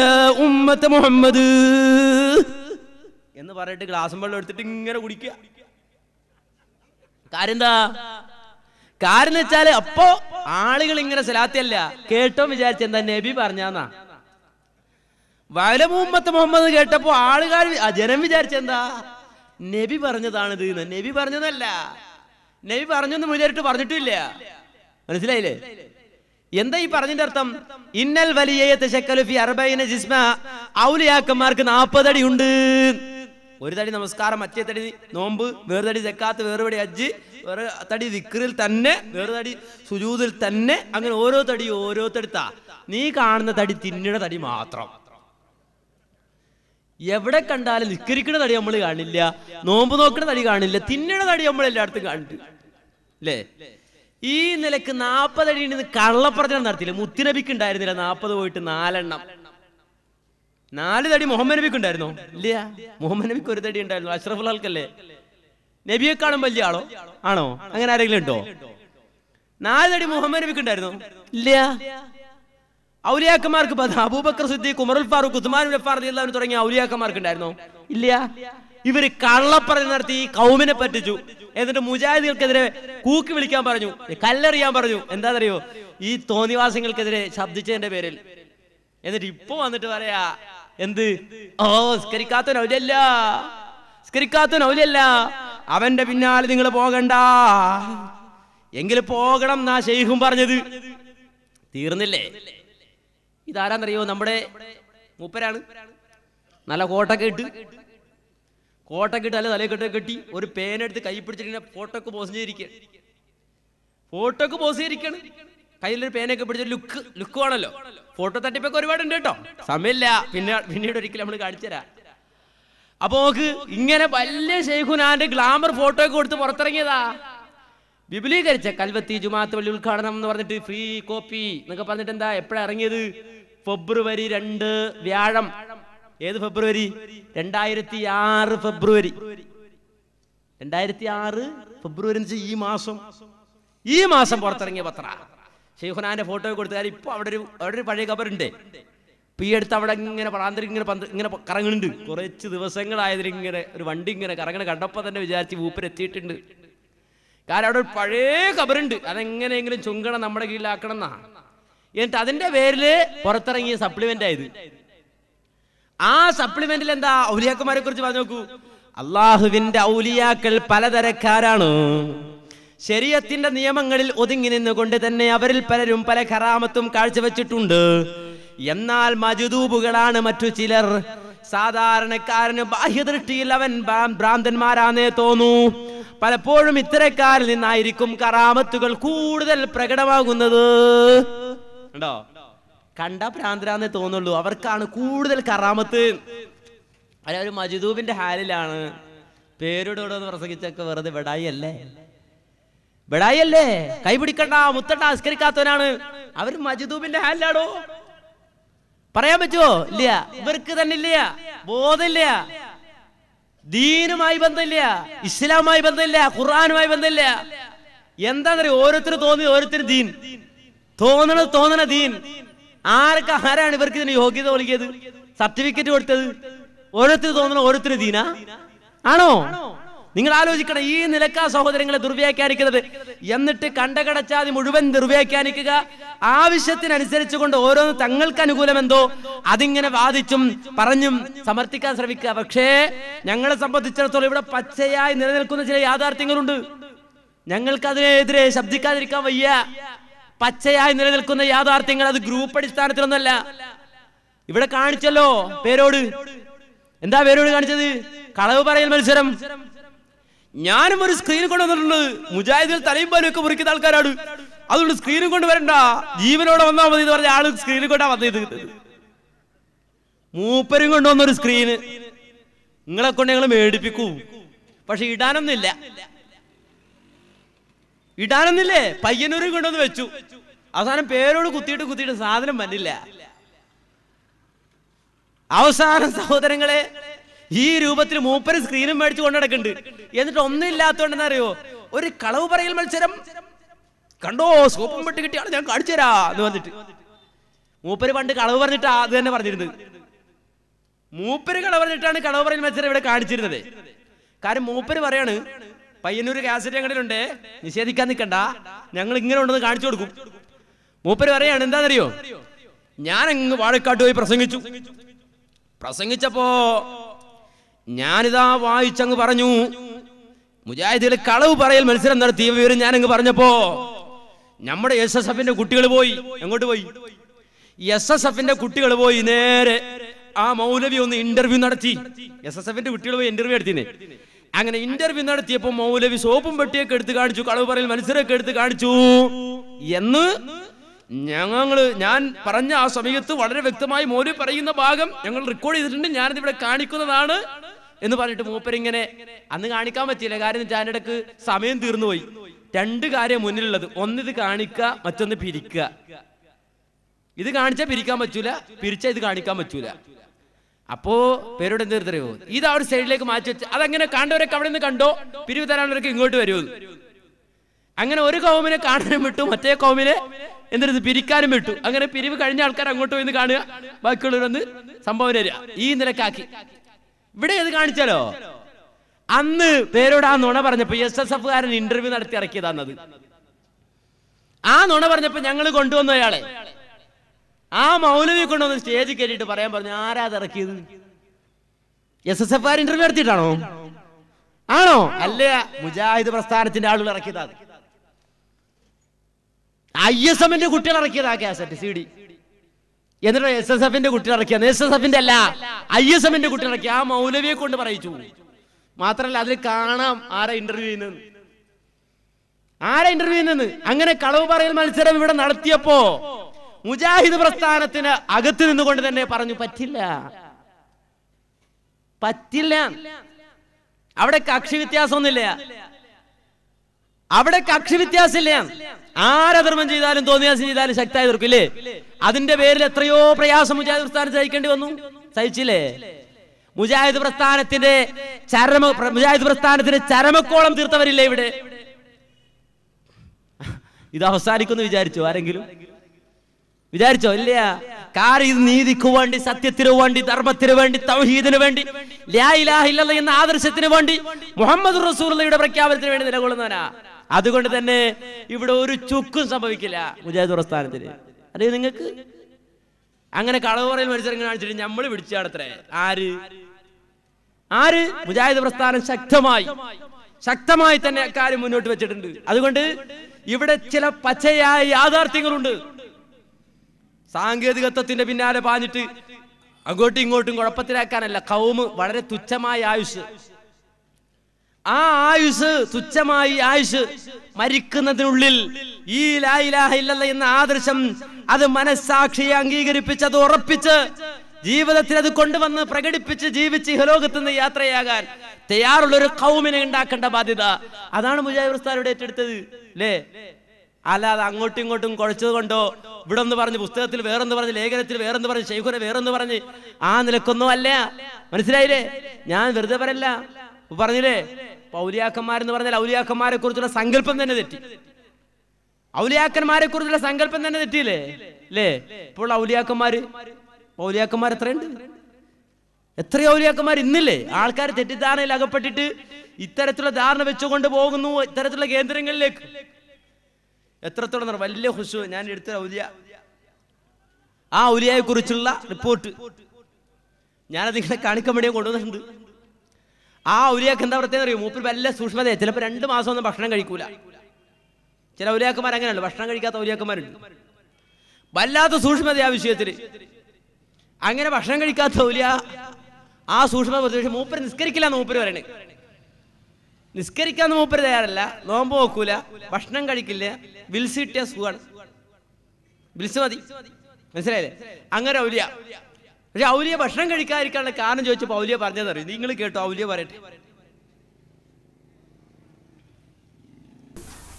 യാ ഉമ്മത്ത് മുഹമ്മദ് എന്ന് പറഞ്ഞിട്ട് ഗ്ലാസും വെള്ളം എടുത്തിട്ട് ഇങ്ങനെ കുടിക്കുക കാര്യം എന്താ കാരണം വെച്ചാല് അപ്പോ ആളുകൾ ഇങ്ങനെ സലാത്തിയല്ല കേട്ടോ വിചാരിച്ച എന്താ നബി പറഞ്ഞാന്നാ വലമൂമ്മത്ത് മുഹമ്മദ് കേട്ടപ്പോ ആളുകാർ ജനം എന്താ നബി പറഞ്ഞതാണ് ഇത് നബി പറഞ്ഞതല്ല നബി പറഞ്ഞൊന്നും വിചാരിട്ട് പറഞ്ഞിട്ടില്ല മനസ്സിലായില്ലേ എന്താ ഈ പറഞ്ഞതിന്റെ അർത്ഥം ഇന്നൽ വലിയ ജിസ്മ ഔലിയാക്കന്മാർക്ക് നാപ്പതടി ഉണ്ട് ഒരു തടി നമസ്കാരം മറ്റേ തടി നോമ്പ് വേറെ തടി വേറെ വേറുപടി അജ്ജ് വേറെ തടി വിക്രിൽ തന്നെ വേറെ തടി സുജൂതിൽ തന്നെ അങ്ങനെ ഓരോ തടി ഓരോ തടുത്താ നീ കാണുന്ന തടി തിന്നണ തടി മാത്രം എവിടെ കണ്ടാലും നിസ്കരിക്കണ തടി നമ്മൾ കാണില്ല നോമ്പ് നോക്കണ തടി കാണില്ല തിന്നണ തടി നമ്മൾ എല്ലായിടത്തും കാണിട്ടുണ്ട് അല്ലേ ഈ നിലക്ക് നാൽപ്പതടി കള്ളപ്രചനം കള്ളപ്രചരണം നടത്തിയില്ല മുത്തിനബിക്ക് ഉണ്ടായിരുന്നില്ല നാൽപ്പത് പോയിട്ട് നാലെണ്ണം നാല് തടി മുഹമ്മദ് നബിക്ക് ഉണ്ടായിരുന്നോ ഇല്ല മുഹമ്മദ് നബിക്ക് ഒരു തടി ഉണ്ടായിരുന്നു അഷ്റഫുൽ നബിയെക്കാളും വലിയ ആളോ ആണോ അങ്ങനെ ആരെങ്കിലും ഉണ്ടോ നാല് തടി മുഹമ്മദ് നബിക്ക് ഉണ്ടായിരുന്നോ ഇല്ല ഔലിയാക്കന്മാർക്ക് അബൂബക്കർ സിദ്ദീഖ് ഉമറുൽ ഫാറൂഖ് ഉസ്മാൻ ഗഫാർ അള്ളാഹു തുടങ്ങിയ ഔലിയാക്കന്മാർക്ക് ഉണ്ടായിരുന്നോ ഇല്ല ഇവര് കള്ളപ്പറഞ്ഞ് നടത്തി ഈ കൗമിനെ പറ്റിച്ചു എന്നിട്ട് മുജാഹിദികൾക്കെതിരെ കൂക്കി വിളിക്കാൻ പറഞ്ഞു കല്ലെറിയാൻ പറഞ്ഞു അറിയോ ഈ തോന്നിവാസങ്ങൾക്കെതിരെ ശബ്ദിച്ചതിന്റെ പേരിൽ എന്നിട്ട് ഇപ്പൊ വന്നിട്ട് പറയാ എന്ത് ഓ സ്കരിക്കാത്ത നൗലല്ല സ്കരിക്കാത്ത അവന്റെ പിന്നാലെ നിങ്ങൾ പോകണ്ട എങ്കിൽ പോകണം എന്നാ ഷെയ്ഖും പറഞ്ഞത് തീർന്നില്ലേ ഇതാരാന്നറിയോ നമ്മുടെ മൂപ്പരാണ് നല്ല കോട്ടൊക്കെ ഇട്ട് കോട്ടൊക്കെ ഇട്ട് നല്ല തലയൊക്കെ കെട്ടി ഒരു പേനെടുത്ത് കൈ പിടിച്ചിട്ട് ഫോട്ടോക്ക് പോസ് ഫോട്ടോക്ക് പോസ് ചെയ്തിരിക്കണം കയ്യിലൊരു പേനൊക്കെ പിടിച്ചൊരു ലുക്ക് ലുക്ക് ആണല്ലോ ഫോട്ടോ തട്ടിപ്പൊക്കെ ഒരുപാടുണ്ട് കേട്ടോ സമയമില്ല പിന്നെ പിന്നീട് ഒരിക്കലും നമ്മൾ കാണിച്ചു തരാം അപ്പൊ നോക്ക് ഇങ്ങനെ വലിയ ഷെയ്ഖുനാന്റെ ഗ്ലാമർ ഫോട്ടോ ഒക്കെ കൊടുത്ത് പുറത്തിറങ്ങിയതാ വിപുലീകരിച്ച കൽവത്തി ജുമാത്ത് പള്ളി ഉദ്ഘാടനം എന്ന് പറഞ്ഞിട്ട് ഫ്രീ കോപ്പി എന്നൊക്കെ പറഞ്ഞിട്ട് എന്താ എപ്പോഴാ ഇറങ്ങിയത് ഫെബ്രുവരി രണ്ട് വ്യാഴം ഏത് ഫെബ്രുവരി രണ്ടായിരത്തി ആറ് ഫെബ്രുവരി രണ്ടായിരത്തി ആറ് ഫെബ്രുവരി ഈ മാസം ഈ മാസം പുറത്തിറങ്ങിയ പത്ര ഷെയ്ഖുനാന്റെ ഫോട്ടോ കൊടുത്താൽ ഇപ്പൊ അവിടെ ഒരു അവിടെ ഒരു പഴയ കബറുണ്ട് ഇപ്പം ഈ അടുത്ത് അവിടെ ഇങ്ങനെ പ്രാന്തരി ഇങ്ങനെ പന്ത് ഇങ്ങനെ കറങ്ങുന്നുണ്ട് കുറച്ച് ദിവസങ്ങളായതിൽ ഇങ്ങനെ ഒരു വണ്ടി ഇങ്ങനെ കറങ്ങണ കണ്ടപ്പോൾ തന്നെ വിചാരിച്ച് മൂപ്പരെത്തിയിട്ടുണ്ട് കാരണം അവിടെ ഒരു പഴയ കബറുണ്ട് അതെങ്ങനെയെങ്കിലും ചുങ്കണം നമ്മുടെ കീഴിലാക്കണം എന്നാ എന്നിട്ട് അതിന്റെ പേരിൽ പുറത്തിറങ്ങിയ സപ്ലിമെന്റ് ആയത് ആ സപ്ലിമെന്റിൽ എന്താ ഔലിയാക്കന്മാരെ കുറിച്ച് പറഞ്ഞു നോക്കൂ അള്ളാഹുവിന്റെ ഔലിയാക്കൾ പലതരക്കാരാണ് ശരീരത്തിന്റെ നിയമങ്ങളിൽ ഒതുങ്ങി നിന്നുകൊണ്ട് തന്നെ അവരിൽ പലരും പല കറാമത്തും കാഴ്ചവെച്ചിട്ടുണ്ട് എന്നാൽ മജുദൂബുകളാണ് മറ്റു ചിലർ സാധാരണക്കാരന് ബാഹ്യദൃഷ്ടിയിൽ അവൻ ഭ്രാന്തന്മാരാന്നേ തോന്നൂ പലപ്പോഴും ഇത്തരക്കാരിൽ നിന്നായിരിക്കും കറാമത്തുകൾ കൂടുതൽ പ്രകടമാകുന്നത് ഉണ്ടോ കണ്ട ഭ്രാന്തരാന്നേ തോന്നുള്ളൂ അവർക്കാണ് കൂടുതൽ കറാമത്ത് അല്ല ഒരു മജുദൂബിന്റെ ഹാലിലാണ് ഇവിടെ പ്രസംഗിച്ചൊക്കെ വെറുതെ വിടായി അല്ലേ ബിടായല്ലേ കൈപിടിക്കണ്ട മുത്തണ്ട അസ്കരിക്കാത്തവനാണ് അവർ മജിദൂബിന്റെ ഹാലിലാടോ പറയാൻ പറ്റുമോ ഇല്ല ഇവർക്ക് തന്നെ ഇല്ല ബോധമില്ല ദീനുമായി ബന്ധമില്ല ഇസ്ലാമുമായി ബന്ധമില്ല ഖുർആാനുമായി ബന്ധമില്ല എന്താന്നറിയ ഓരോരുത്തർ തോന്നി ഓരോരുത്തർ ദീൻ തോന്നണത് തോന്നണ ദീൻ ആരൊക്കെ ആരാണ് ഇവർക്ക് ഇതിന് യോഗ്യത നൽകിയത് സർട്ടിഫിക്കറ്റ് കൊടുത്തത് ഓരോരുത്തർ തോന്നണ ഓരോരുത്തർ ദീനാ ആണോ നിങ്ങൾ ആലോചിക്കണം ഈ നിലക്കാ സഹോദരങ്ങളെ ദുർവ്യാഖ്യാനിക്കുന്നത് എന്നിട്ട് കണ്ടകടച്ചാതി മുഴുവൻ ദുർവ്യാഖ്യാനിക്കുക ആവശ്യത്തിനനുസരിച്ച് കൊണ്ട് ഓരോന്ന് തങ്ങൾക്ക് അനുകൂലം എന്തോ അതിങ്ങനെ വാദിച്ചും പറഞ്ഞും സമർത്ഥിക്കാൻ ശ്രമിക്കുക പക്ഷേ ഞങ്ങളെ സംബന്ധിച്ചിടത്തോളം ഇവിടെ പച്ചയായി നിലനിൽക്കുന്ന ചില യാഥാർത്ഥ്യങ്ങളുണ്ട് ഞങ്ങൾക്ക് അതിനെതിരെ ശബ്ദിക്കാതിരിക്കാൻ വയ്യ പച്ചയായി നിലനിൽക്കുന്ന യാഥാർത്ഥ്യങ്ങൾ അത് ഗ്രൂപ്പ് അടിസ്ഥാനത്തിലൊന്നല്ല ഇവിടെ കാണിച്ചല്ലോ പേരോട് എന്താ പേരോട് കാണിച്ചത് കളവ് പറയൽ മത്സരം ഞാനും ഒരു സ്ക്രീൻ കൊണ്ട് വന്നിട്ടുണ്ട് മുജാഹിദിൽ തലയും പാലും ഒക്കെ മുറിക്കുന്ന ആൾക്കാരാണ് അതുകൊണ്ട് സ്ക്രീനും കൊണ്ട് വരണ്ട ജീവനോടെ വന്നാൽ മതി എന്ന് പറഞ്ഞ ആള് സ്ക്രീനിൽ കൊണ്ടാ വന്നത് മൂപ്പരും കൊണ്ടുവന്നൊരു സ്ക്രീന് നിങ്ങളെ കൊണ്ട് ഞങ്ങൾ മേടിപ്പിക്കൂ പക്ഷെ ഇടാനൊന്നില്ല ഇടാനൊന്നില്ലേ പയ്യന്നൂരും കൊണ്ടുവന്ന് വെച്ചു അവസാനം പേരോട് കുത്തിയിട്ട് കുത്തിയിട്ട് സാധനം പറ്റില്ല അവസാന സഹോദരങ്ങളെ ഈ രൂപത്തിൽ മൂപ്പര് സ്ക്രീനും മേടിച്ചു കൊണ്ട് എന്നിട്ട് ഒന്നും ഇല്ലാത്തതുകൊണ്ട് അറിയോ ഒരു കളവ് പറയൽ മത്സരം കണ്ടോ സോപ്പും വിട്ട് കിട്ടിയാണ് ഞാൻ കാണിച്ചു എന്ന് പറഞ്ഞിട്ട് മൂപ്പര് പണ്ട് കളവ് പറഞ്ഞിട്ടാ അത് തന്നെ പറഞ്ഞിരുന്നത് മൂപ്പര് കളവ് പറഞ്ഞിട്ടാണ് കളവ് പറയൽ മത്സരം ഇവിടെ കാണിച്ചിരുന്നത് കാരണം മൂപ്പര് പറയാണ് പയ്യന്നൂര് കാസറ്റ് ഞങ്ങളിലുണ്ട് നിഷേധിക്കാൻ നിൽക്കണ്ട ഞങ്ങൾ ഇങ്ങനെ ഉണ്ടെന്ന് കാണിച്ചു കൊടുക്കും മൂപ്പര് പറയാണ് എന്താണെന്നറിയോ ഞാൻ അങ്ങ് വാഴക്കാട്ട് പോയി പ്രസംഗിച്ചു പ്രസംഗിച്ചപ്പോ ഞാനിതാ വായിച്ചങ്ങ് പറഞ്ഞു മുജാഹിദികൾ കളവ് പറയൽ മത്സരം നടത്തിയ വിവരം ഞാനങ്ങ് പറഞ്ഞപ്പോ നമ്മുടെ എസ് എസ് എഫിന്റെ കുട്ടികൾ പോയി എങ്ങോട്ട് പോയി എസ് എസ് എഫിന്റെ കുട്ടികൾ പോയി നേരെ ആ മൗലവി ഒന്ന് ഇന്റർവ്യൂ നടത്തി എസ് എസ് എഫിന്റെ കുട്ടികൾ പോയി ഇന്റർവ്യൂ നടത്തിനെ അങ്ങനെ ഇന്റർവ്യൂ നടത്തിയപ്പോ മൗലവി സോപ്പും പെട്ടിയൊക്കെ എടുത്ത് കാണിച്ചു കളവ് പറയൽ മത്സരമൊക്കെ എടുത്ത് കാണിച്ചു എന്ന് ഞങ്ങൾ ഞാൻ പറഞ്ഞ ആ സമയത്ത് വളരെ വ്യക്തമായി മോര് പറയുന്ന ഭാഗം ഞങ്ങൾ റെക്കോർഡ് ചെയ്തിട്ടുണ്ട് ഞാനിത് ഇവിടെ കാണിക്കുന്നതാണ് എന്ന് പറഞ്ഞിട്ട് മൂപ്പരിങ്ങനെ അന്ന് കാണിക്കാൻ പറ്റിയില്ല കാര്യം ഇടക്ക് സമയം തീർന്നു പോയി രണ്ട് കാര്യം മുന്നിലുള്ളത് ഒന്നിത് കാണിക്കുക മറ്റൊന്ന് പിരിക്കുക ഇത് കാണിച്ചാൽ പിരിക്കാൻ പറ്റൂല പിരിച്ചാൽ ഇത് കാണിക്കാൻ പറ്റൂല അപ്പോ പേരോട് എന്ത് തീർത്തറിയോ ഇത് അവിടെ സൈഡിലേക്ക് മാറ്റി വെച്ച് അതങ്ങനെ കണ്ടവരൊക്കെ അവിടെ നിന്ന് കണ്ടോ പിരിവ് തരാനുള്ളവരൊക്കെ ഇങ്ങോട്ട് വരുമോ അങ്ങനെ ഒരു കൗമിനെ കാണാനും വിട്ടു മറ്റേ കൗമിനെ എന്നിട്ട് പിരിക്കാനും വിട്ടു അങ്ങനെ പിരിവ് കഴിഞ്ഞ ആൾക്കാർ അങ്ങോട്ട് പോയി കാണുക ബാക്കിയുള്ളവരൊന്ന് സംഭവം തരിക ഈ നിലക്കാക്കി ഇവിടെ ഇത് കാണിച്ചാലോ അന്ന് പേരോടാ നുണ പറഞ്ഞപ്പോ എസ് എസ് എഫുകാരൻ ഇന്റർവ്യൂ നടത്തി ഇറക്കിയതാന്നത് ആ നുണ പറഞ്ഞപ്പോ ഞങ്ങൾ കൊണ്ടുവന്നു അയാളെ ആ മൗലവി കൊണ്ടുവന്ന് സ്റ്റേജ് കയറിയിട്ട് പറയാൻ പറഞ്ഞു ആരാ ഇറക്കിയത് എസ് എസ് എഫുകാർ ഇന്റർവ്യൂ നടത്തിയിട്ടാണോ ആണോ അല്ല മുജാഹിദ് പ്രസ്ഥാനത്തിന്റെ ആളുകൾ ഇറക്കിയതാണ് ഐ എസ് എമ്മിന്റെ കുട്ടികൾ ഇറക്കിയതാ കാസറ്റ് സി ഡി എന്നിട്ട് എസ് എസ് എഫിന്റെ കുട്ടികൾ ഇറക്കിയത് എസ് എസ് എഫിന്റെ അല്ല ഐ എസ് എമ്മിന്റെ കുട്ടികൾ ഇറക്കി ആ മൗലവിയെ കൊണ്ട് പറയിച്ചു മാത്രല്ല അതിൽ കാണാം ആരാ ഇന്റർവ്യൂ ചെയ്യുന്നത് ആരാ ഇന്റർവ്യൂ ചെയ്യുന്നത് അങ്ങനെ കളവ് പറയൽ മത്സരം ഇവിടെ നടത്തിയപ്പോ മുജാഹിദ് പ്രസ്ഥാനത്തിന് അകത്ത് നിന്നുകൊണ്ട് തന്നെ പറഞ്ഞു പറ്റില്ല പറ്റില്ല അവിടെ കക്ഷി വ്യത്യാസമൊന്നുമില്ല അവിടെ കക്ഷി വ്യത്യാസമില്ല ആരധർമ്മം ചെയ്താലും തോന്നിയാസം ചെയ്താലും ശക്തമായി തീർക്കില്ലേ അതിന്റെ പേരിൽ എത്രയോ പ്രയാസം മുജാഹിദ് പ്രസ്ഥാനം സഹിക്കേണ്ടി വന്നു സഹിച്ചില്ലേ മുജാഹിദ് പ്രസ്ഥാനത്തിന്റെ ചരമ മുജാഹിദ് പ്രസ്ഥാനത്തിന്റെ ചരമക്കോളം തീർത്തവരില്ലേ ഇവിടെ ഇത് അവസാനിക്കുന്നു വിചാരിച്ചോ ആരെങ്കിലും വിചാരിച്ചോ ഇല്ല കാര്യം ഇത് നീതിക്കു വേണ്ടി സത്യത്തിന് വേണ്ടി ധർമ്മത്തിന് വേണ്ടി തൗഹീദിനു വേണ്ടി ലാ എന്ന ആദർശത്തിനു വേണ്ടി മുഹമ്മദ് റസൂലയുടെ പ്രഖ്യാപനത്തിന് വേണ്ടി നിലകൊള്ളുന്നവനാ അതുകൊണ്ട് തന്നെ ഇവിടെ ഒരു ചുക്കും സംഭവിക്കില്ല മുജാഹിദ് പ്രസ്ഥാനത്തിന് അതെ നിങ്ങൾക്ക് അങ്ങനെ കളവറയിൽ മത്സരം കാണിച്ചിട്ട് നമ്മൾ പിടിച്ചാടത്രേ ആര് ആര് മുജാഹിദ് പ്രസ്ഥാനം ശക്തമായി ശക്തമായി തന്നെ അക്കാര്യം മുന്നോട്ട് വെച്ചിട്ടുണ്ട് അതുകൊണ്ട് ഇവിടെ ചില പച്ചയായ യാഥാർത്ഥ്യങ്ങളുണ്ട് സാങ്കേതികത്വത്തിന്റെ പിന്നാലെ പാഞ്ഞിട്ട് അങ്ങോട്ടും ഇങ്ങോട്ടും കുഴപ്പത്തിലാക്കാനല്ല കൗമ് വളരെ തുച്ഛമായ ആയുഷ് ആ ആയുസ് തുച്ഛമായി ആയുസ് മരിക്കുന്നതിനുള്ളിൽ ഈ ലായിലാഹ ഇല്ലല്ല എന്ന ആദർശം അത് മനസ്സാക്ഷിയെ അംഗീകരിപ്പിച്ച് അത് ഉറപ്പിച്ച് ജീവിതത്തിൽ അത് കൊണ്ടുവന്ന് പ്രകടിപ്പിച്ച് ജീവിച്ച് ഇഹലോകത്ത് നിന്ന് യാത്രയാകാൻ തയ്യാറുള്ള ഒരു കൗമിനെ ഉണ്ടാക്കേണ്ട ബാധ്യത അതാണ് മുജാഹിബ് ഏറ്റെടുത്തത് അല്ലേ അല്ലാതെ അങ്ങോട്ടും ഇങ്ങോട്ടും കുഴച്ചത് കൊണ്ടോ ഇവിടെ ഒന്ന് പറഞ്ഞ് പുസ്തകത്തിൽ വേറെന്ന് പറഞ്ഞ് ലേഖനത്തിൽ വേറെന്ന് പറഞ്ഞ് ശൈഖുനെ വേറെന്ന് പറഞ്ഞ് ആ നിലക്കൊന്നും അല്ല മനസ്സിലായില്ലേ ഞാൻ വെറുതെ പറയല്ല പറഞ്ഞില്ലേ ഔലിയാക്കന്മാരെന്ന് പറഞ്ഞാൽ ഔലിയാക്കന്മാരെ കുറിച്ചുള്ള സങ്കല്പം തന്നെ തെറ്റി ഔലിയാക്കന്മാരെ കുറിച്ചുള്ള സങ്കല്പം തന്നെ തെറ്റിയില്ലേ അല്ലേ ഇപ്പോൾ ഔലിയാക്കന്മാര് ഔലിയാക്കന്മാർ എത്രയുണ്ട് എത്ര ഔലിയാക്കന്മാർ ഇന്നില്ലേ ആൾക്കാർ തെറ്റിദ്ധാരണയിൽ അകപ്പെട്ടിട്ട് ഇത്തരത്തിലുള്ള ധാരണ വെച്ചുകൊണ്ട് പോകുന്നു ഇത്തരത്തിലുള്ള കേന്ദ്രങ്ങളിലേക്ക് എത്രത്തോളം വലിയ ഹുസു ഞാൻ എടുത്ത ഔലിയ ആ ഔലിയയെ കുറിച്ചുള്ള റിപ്പോർട്ട് ഞാനത് ഇങ്ങനെ കാണിക്കാൻ വേണ്ടി കൊണ്ടുവന്നിട്ടുണ്ട് ആ ഔലിയാക്ക് എന്താ പ്രത്യേകം അറിയും മൂപ്പര് വല്ല സൂക്ഷ്മതയാണ് ചിലപ്പോൾ രണ്ട് മാസമൊന്നും ഭക്ഷണം കഴിക്കൂല ചില ഔലിയാക്കുമാർ അങ്ങനെയുണ്ട് ഭക്ഷണം കഴിക്കാത്ത ഔലിയാക്കുമാരുണ്ട് വല്ലാത്ത സൂക്ഷ്മത ആ വിഷയത്തിൽ അങ്ങനെ ഭക്ഷണം കഴിക്കാത്ത ഔലിയ ആ സൂക്ഷ്മത പക്ഷെ മൂപ്പര് നിസ്കരിക്കില്ല മൂപ്പര് പറയണേ നിസ്കരിക്കാന്ന് മൂപ്പര് തയ്യാറല്ല നോമ്പ് നോക്കൂല ഭക്ഷണം കഴിക്കില്ല വിൽസ് കിട്ടിയ സുഖമാണ് വിൽസ് മതി മനസ്സിലായില്ലേ അങ്ങനെ ഔലിയ പക്ഷെ ഔലിയ ഭക്ഷണം കഴിക്കാതിരിക്കാനുള്ള കാരണം ചോദിച്ചപ്പോൾ ഔലിയ പറഞ്ഞതറിയും നിങ്ങൾ കേട്ടോ ഔലിയ പറയട്ടെ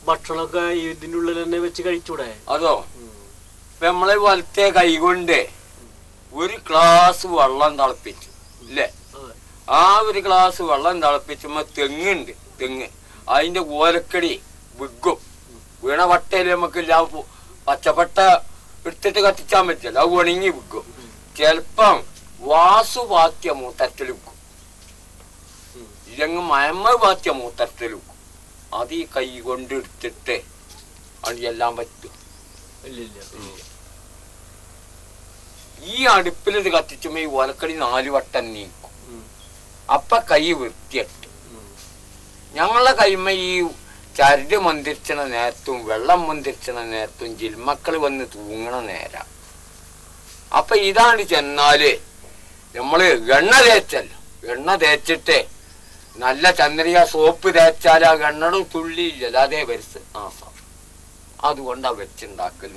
ഭക്ഷണമൊക്കെ ഇതിൻ്റെ ഉള്ളിൽ തന്നെ വെച്ച് കഴിച്ചൂടെ അതോ ഇപ്പൊ നമ്മളെ വലത്തെ കൈകൊണ്ട് ഒരു ഗ്ലാസ് വെള്ളം തിളപ്പിച്ചു ഇല്ലേ ആ ഒരു ഗ്ലാസ് വെള്ളം തിളപ്പിച്ചുമ്പോ തെങ്ങുണ്ട് തെങ്ങ് അതിന്റെ ഓലക്കടി വിഗും വീണ വട്ടയിൽ നമുക്ക് പച്ചപ്പട്ട എടുത്തിട്ട് കത്തിച്ചാൻ പറ്റില്ല അത് ഉണങ്ങി വിഗും ചിലപ്പം വാസുവാക്യമോ മൂത്തറ്റലുക്കും ഇല്ലെങ്കിൽ മയമവാക്യ മൂത്തറ്റലുക്കും അത് ഈ കൈ കൊണ്ടെടുത്തിട്ട് അടിയെല്ലാം പറ്റും ഈ അടുപ്പിലിത് കത്തിച്ചുമ്പോ ഈ ഓലക്കടി നാലു വട്ടം നീക്കും അപ്പ കൈ വൃത്തിയിട്ട് ഞങ്ങളുടെ കൈമ ഈ ചരട് മന്തിരിച്ചണ നേരത്തും വെള്ളം മന്തിരിച്ചണ നേരത്തും ജിൽമക്കൾ വന്ന് തൂങ്ങണ നേരം അപ്പൊ ഇതാണ് ചെന്നാല് നമ്മള് എണ്ണ തേച്ചല്ലോ എണ്ണ തേച്ചിട്ട് നല്ല ചന്ദ്രിക സോപ്പ് തേച്ചാൽ ആ എണ്ണടും തുള്ളിയില്ല അതേ വരിച്ച് ആ അതുകൊണ്ടാ വെച്ചുണ്ടാക്കൽ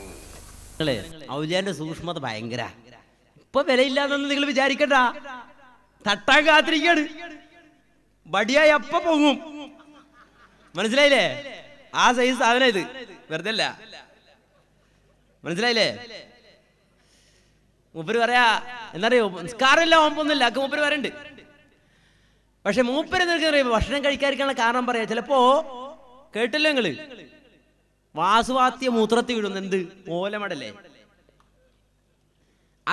ഔലിയാന്റെ സൂക്ഷ്മത ഭയങ്കര ഇപ്പൊ വിലയില്ലാന്നൊന്നും നിങ്ങൾ വിചാരിക്കണ്ട തട്ടാൻ കാത്തിരിക്കാണ് വടിയായി അപ്പ പൊങ്ങും മനസ്സിലായില്ലേ ആ സൈസ് സാധനം ഇത് വെറുതെ അല്ല മനസ്സിലായില്ലേ മൂപ്പര് പറയാ എന്നറിയോ നിസ്കാരമില്ല ഓമ്പൊന്നുമില്ല അക്ക് മൂപ്പര് വരണ്ട് പക്ഷെ മൂപ്പര് നിൽക്കുന്ന ഭക്ഷണം കഴിക്കാതിരിക്കാനുള്ള കാരണം പറയാ ചിലപ്പോ കേട്ടില്ല നിങ്ങള് വാസുവാത്യ മൂത്രത്തി വിടുന്നു എന്ത് ഓലമടല്ലേ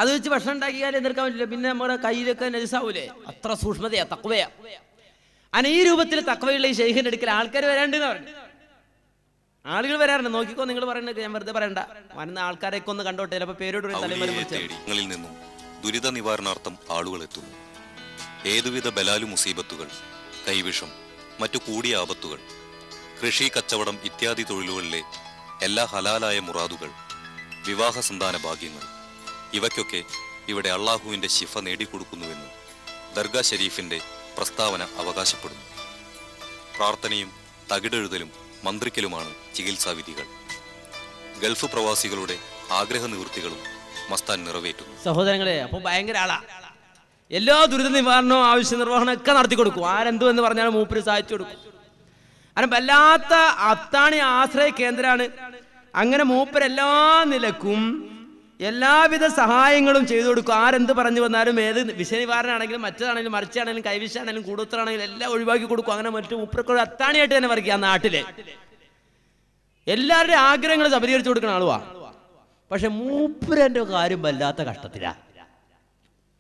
അത് വെച്ച് ഭക്ഷണം ഉണ്ടാക്കിയാലേ എന്തെടുക്കാൻ പറ്റില്ല പിന്നെ നമ്മുടെ കയ്യിലൊക്കെ നജസാവൂലേ അത്ര സൂക്ഷ്മതയാ തക്വയാ അങ്ങനെ ഈ രൂപത്തിൽ തക്വയുള്ള ഈ ശൈഖിന്റെ അടുക്കൽ ആൾക്കാർ വരാണ്ട് പറഞ്ഞു ആളുകൾ വരാറുണ്ട് നോക്കിക്കോ നിങ്ങൾ പറയുന്നത് ഞാൻ വെറുതെ പറയണ്ട വരുന്ന ആൾക്കാരൊക്കെ ഒന്ന് കണ്ടോട്ടെ ചിലപ്പോൾ പേരോട് തലമുറയിൽ നിന്നും ദുരിത നിവാരണാർത്ഥം ആളുകൾ എത്തുന്നു ഏതുവിധ ബലാലു മുസീബത്തുകൾ കൈവിഷം മറ്റു കൂടിയ ആപത്തുകൾ കൃഷി കച്ചവടം ഇത്യാദി തൊഴിലുകളിലെ എല്ലാ ഹലാലായ മുറാദുകൾ വിവാഹ സന്താന ഭാഗ്യങ്ങൾ ഇവയ്ക്കൊക്കെ ഇവിടെ അള്ളാഹുവിന്റെ ശിഫ നേടിക്കൊടുക്കുന്നുവെന്ന് ദർഗ ഷെരീഫിന്റെ പ്രസ്താവന അവകാശപ്പെടുന്നു പ്രാർത്ഥനയും തകിടെഴുതലും മന്ത്രിക്കലുമാണ് ചികിത്സാവിധികൾ ഗൾഫ് പ്രവാസികളുടെ ആഗ്രഹ നിവൃത്തികളും മസ്താൻ നിറവേറ്റുന്നു സഹോദരങ്ങളെ അപ്പൊ ഭയങ്കര ആളാ എല്ലാ ദുരിത നിവാരണവും ആവശ്യ നിർവഹണം ഒക്കെ നടത്തി കൊടുക്കും ആരെന്തു എന്ന് പറഞ്ഞാൽ മൂപ്പര് സഹായിച്ചു കൊടുക്കും അങ്ങനെ വല്ലാത്ത അത്താണി ആശ്രയ കേന്ദ്രമാണ് അങ്ങനെ മൂപ്പരെല്ലാ നിലക്കും എല്ലാവിധ സഹായങ്ങളും ചെയ്തു കൊടുക്കും ആരെന്ത് പറഞ്ഞു വന്നാലും ഏത് വിശനിവാരനാണെങ്കിലും മറ്റേതാണെങ്കിലും മറിച്ചാണെങ്കിലും കൈവിശാണെങ്കിലും കൂടത്തരാണെങ്കിലും എല്ലാം ഒഴിവാക്കി കൊടുക്കും അങ്ങനെ മറ്റു മുപ്പക്കൊരു അത്താണിയായിട്ട് തന്നെ വരയ്ക്കുക ആ നാട്ടിലെ എല്ലാവരുടെയും ആഗ്രഹങ്ങൾ സബരീകരിച്ചു കൊടുക്കുന്ന ആളുവാ പക്ഷെ മൂപ്പരൻ്റെ കാര്യം വല്ലാത്ത കഷ്ടത്തിലാ